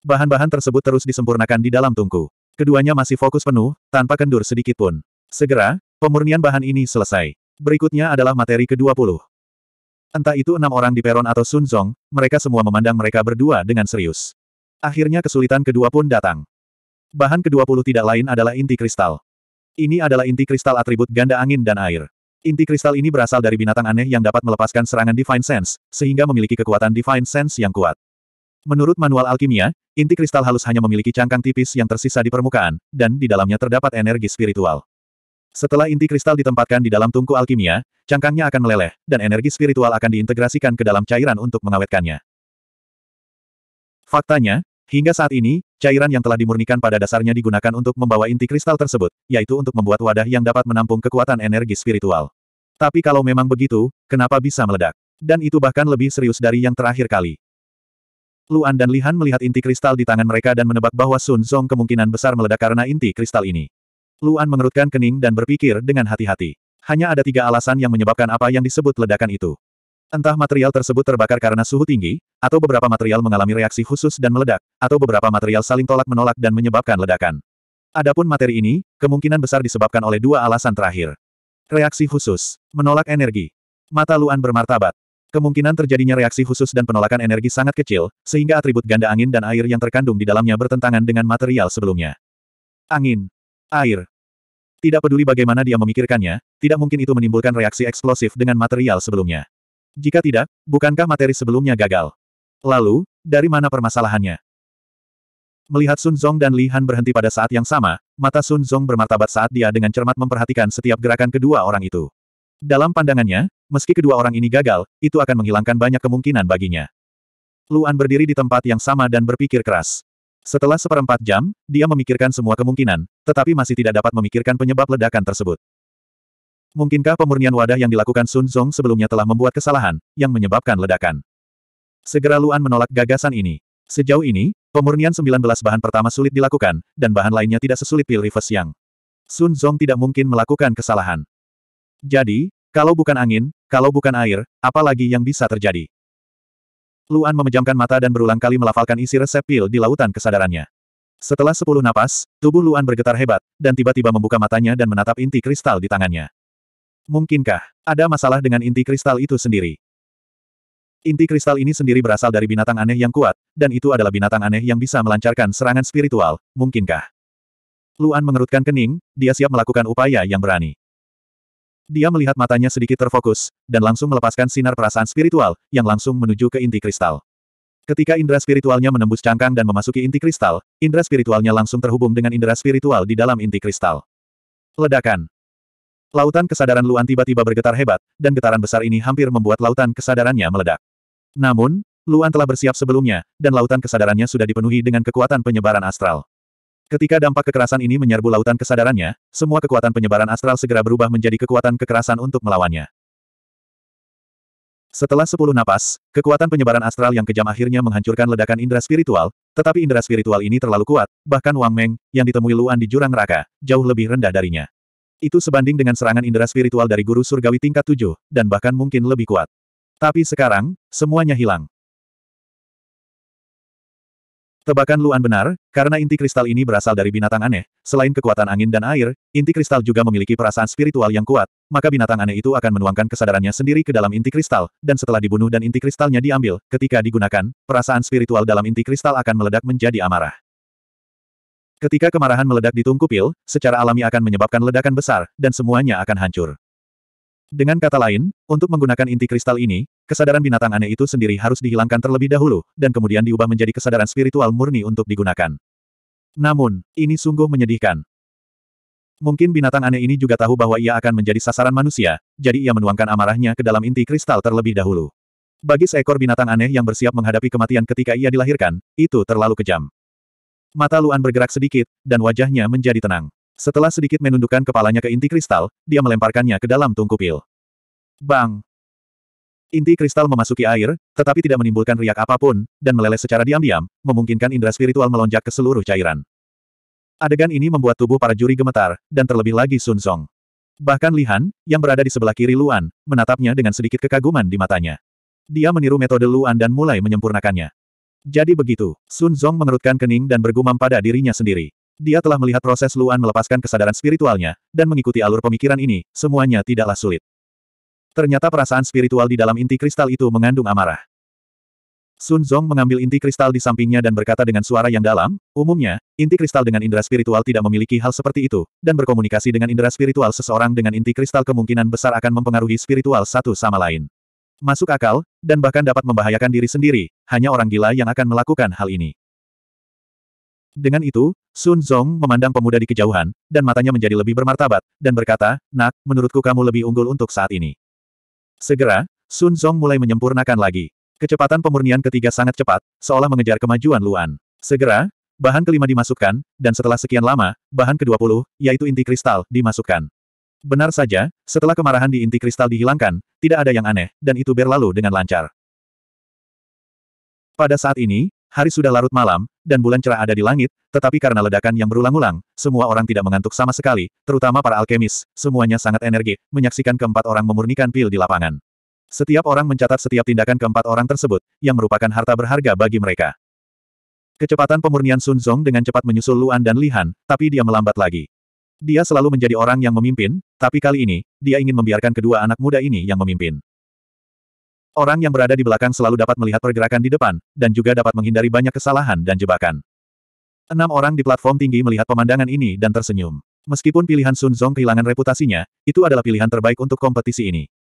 Bahan-bahan tersebut terus disempurnakan di dalam tungku. Keduanya masih fokus penuh, tanpa kendur sedikit pun. Segera, pemurnian bahan ini selesai. Berikutnya adalah materi ke-20. Entah itu enam orang di peron atau Sunzong, mereka semua memandang mereka berdua dengan serius. Akhirnya kesulitan kedua pun datang. Bahan ke-20 tidak lain adalah inti kristal. Ini adalah inti kristal atribut ganda angin dan air. Inti kristal ini berasal dari binatang aneh yang dapat melepaskan serangan Divine Sense, sehingga memiliki kekuatan Divine Sense yang kuat. Menurut manual alkimia, inti kristal halus hanya memiliki cangkang tipis yang tersisa di permukaan, dan di dalamnya terdapat energi spiritual. Setelah inti kristal ditempatkan di dalam tungku alkimia, cangkangnya akan meleleh, dan energi spiritual akan diintegrasikan ke dalam cairan untuk mengawetkannya. Faktanya, hingga saat ini, Cairan yang telah dimurnikan pada dasarnya digunakan untuk membawa inti kristal tersebut, yaitu untuk membuat wadah yang dapat menampung kekuatan energi spiritual. Tapi kalau memang begitu, kenapa bisa meledak? Dan itu bahkan lebih serius dari yang terakhir kali. Luan dan Lihan melihat inti kristal di tangan mereka dan menebak bahwa Sun Zong kemungkinan besar meledak karena inti kristal ini. Luan mengerutkan kening dan berpikir dengan hati-hati. Hanya ada tiga alasan yang menyebabkan apa yang disebut ledakan itu. Entah material tersebut terbakar karena suhu tinggi, atau beberapa material mengalami reaksi khusus dan meledak, atau beberapa material saling tolak-menolak dan menyebabkan ledakan. Adapun materi ini, kemungkinan besar disebabkan oleh dua alasan terakhir. Reaksi khusus, menolak energi. Mata Luan bermartabat. Kemungkinan terjadinya reaksi khusus dan penolakan energi sangat kecil, sehingga atribut ganda angin dan air yang terkandung di dalamnya bertentangan dengan material sebelumnya. Angin. Air. Tidak peduli bagaimana dia memikirkannya, tidak mungkin itu menimbulkan reaksi eksplosif dengan material sebelumnya. Jika tidak, bukankah materi sebelumnya gagal? Lalu, dari mana permasalahannya? Melihat Sun Zong dan Li Han berhenti pada saat yang sama, mata Sun Zong bermartabat saat dia dengan cermat memperhatikan setiap gerakan kedua orang itu. Dalam pandangannya, meski kedua orang ini gagal, itu akan menghilangkan banyak kemungkinan baginya. Luan berdiri di tempat yang sama dan berpikir keras. Setelah seperempat jam, dia memikirkan semua kemungkinan, tetapi masih tidak dapat memikirkan penyebab ledakan tersebut. Mungkinkah pemurnian wadah yang dilakukan Sun Zong sebelumnya telah membuat kesalahan, yang menyebabkan ledakan? Segera Luan menolak gagasan ini. Sejauh ini, pemurnian 19 bahan pertama sulit dilakukan, dan bahan lainnya tidak sesulit Pil Rivers Yang. Sun Zong tidak mungkin melakukan kesalahan. Jadi, kalau bukan angin, kalau bukan air, apalagi yang bisa terjadi? Luan memejamkan mata dan berulang kali melafalkan isi resep pil di lautan kesadarannya. Setelah sepuluh napas, tubuh Luan bergetar hebat, dan tiba-tiba membuka matanya dan menatap inti kristal di tangannya. Mungkinkah ada masalah dengan inti kristal itu sendiri? Inti kristal ini sendiri berasal dari binatang aneh yang kuat, dan itu adalah binatang aneh yang bisa melancarkan serangan spiritual, mungkinkah? Luan mengerutkan kening, dia siap melakukan upaya yang berani. Dia melihat matanya sedikit terfokus, dan langsung melepaskan sinar perasaan spiritual, yang langsung menuju ke inti kristal. Ketika indera spiritualnya menembus cangkang dan memasuki inti kristal, indera spiritualnya langsung terhubung dengan indera spiritual di dalam inti kristal. Ledakan. Lautan kesadaran Luan tiba-tiba bergetar hebat, dan getaran besar ini hampir membuat lautan kesadarannya meledak. Namun, Luan telah bersiap sebelumnya, dan lautan kesadarannya sudah dipenuhi dengan kekuatan penyebaran astral. Ketika dampak kekerasan ini menyerbu lautan kesadarannya, semua kekuatan penyebaran astral segera berubah menjadi kekuatan kekerasan untuk melawannya. Setelah sepuluh napas, kekuatan penyebaran astral yang kejam akhirnya menghancurkan ledakan indera spiritual, tetapi indera spiritual ini terlalu kuat, bahkan Wang Meng, yang ditemui Luan di jurang neraka, jauh lebih rendah darinya. Itu sebanding dengan serangan indera spiritual dari guru surgawi tingkat tujuh, dan bahkan mungkin lebih kuat. Tapi sekarang, semuanya hilang. Tebakan Luan benar, karena inti kristal ini berasal dari binatang aneh. Selain kekuatan angin dan air, inti kristal juga memiliki perasaan spiritual yang kuat, maka binatang aneh itu akan menuangkan kesadarannya sendiri ke dalam inti kristal, dan setelah dibunuh dan inti kristalnya diambil, ketika digunakan, perasaan spiritual dalam inti kristal akan meledak menjadi amarah. Ketika kemarahan meledak di tungku pil, secara alami akan menyebabkan ledakan besar, dan semuanya akan hancur. Dengan kata lain, untuk menggunakan inti kristal ini, kesadaran binatang aneh itu sendiri harus dihilangkan terlebih dahulu, dan kemudian diubah menjadi kesadaran spiritual murni untuk digunakan. Namun, ini sungguh menyedihkan. Mungkin binatang aneh ini juga tahu bahwa ia akan menjadi sasaran manusia, jadi ia menuangkan amarahnya ke dalam inti kristal terlebih dahulu. Bagi seekor binatang aneh yang bersiap menghadapi kematian ketika ia dilahirkan, itu terlalu kejam. Mata Luan bergerak sedikit, dan wajahnya menjadi tenang. Setelah sedikit menundukkan kepalanya ke inti kristal, dia melemparkannya ke dalam tungku pil. Bang! Inti kristal memasuki air, tetapi tidak menimbulkan riak apapun, dan meleleh secara diam-diam, memungkinkan indera spiritual melonjak ke seluruh cairan. Adegan ini membuat tubuh para juri gemetar, dan terlebih lagi Sun Song. Bahkan Lihan, yang berada di sebelah kiri Luan, menatapnya dengan sedikit kekaguman di matanya. Dia meniru metode Luan dan mulai menyempurnakannya. Jadi begitu, Sun Zong mengerutkan kening dan bergumam pada dirinya sendiri. Dia telah melihat proses Luan melepaskan kesadaran spiritualnya, dan mengikuti alur pemikiran ini, semuanya tidaklah sulit. Ternyata perasaan spiritual di dalam inti kristal itu mengandung amarah. Sun Zong mengambil inti kristal di sampingnya dan berkata dengan suara yang dalam, umumnya, inti kristal dengan indera spiritual tidak memiliki hal seperti itu, dan berkomunikasi dengan indera spiritual seseorang dengan inti kristal kemungkinan besar akan mempengaruhi spiritual satu sama lain. Masuk akal, dan bahkan dapat membahayakan diri sendiri, hanya orang gila yang akan melakukan hal ini. Dengan itu, Sun Zong memandang pemuda di kejauhan, dan matanya menjadi lebih bermartabat, dan berkata, Nak, menurutku kamu lebih unggul untuk saat ini. Segera, Sun Zong mulai menyempurnakan lagi. Kecepatan pemurnian ketiga sangat cepat, seolah mengejar kemajuan Luan. Segera, bahan kelima dimasukkan, dan setelah sekian lama, bahan ke-20, yaitu inti kristal, dimasukkan. Benar saja, setelah kemarahan di inti kristal dihilangkan, tidak ada yang aneh, dan itu berlalu dengan lancar. Pada saat ini, hari sudah larut malam, dan bulan cerah ada di langit, tetapi karena ledakan yang berulang-ulang, semua orang tidak mengantuk sama sekali, terutama para alkemis, semuanya sangat energi, menyaksikan keempat orang memurnikan pil di lapangan. Setiap orang mencatat setiap tindakan keempat orang tersebut, yang merupakan harta berharga bagi mereka. Kecepatan pemurnian Sun Zong dengan cepat menyusul Luan dan Lihan, tapi dia melambat lagi. Dia selalu menjadi orang yang memimpin, tapi kali ini, dia ingin membiarkan kedua anak muda ini yang memimpin. Orang yang berada di belakang selalu dapat melihat pergerakan di depan, dan juga dapat menghindari banyak kesalahan dan jebakan. Enam orang di platform tinggi melihat pemandangan ini dan tersenyum. Meskipun pilihan Sun Zong kehilangan reputasinya, itu adalah pilihan terbaik untuk kompetisi ini.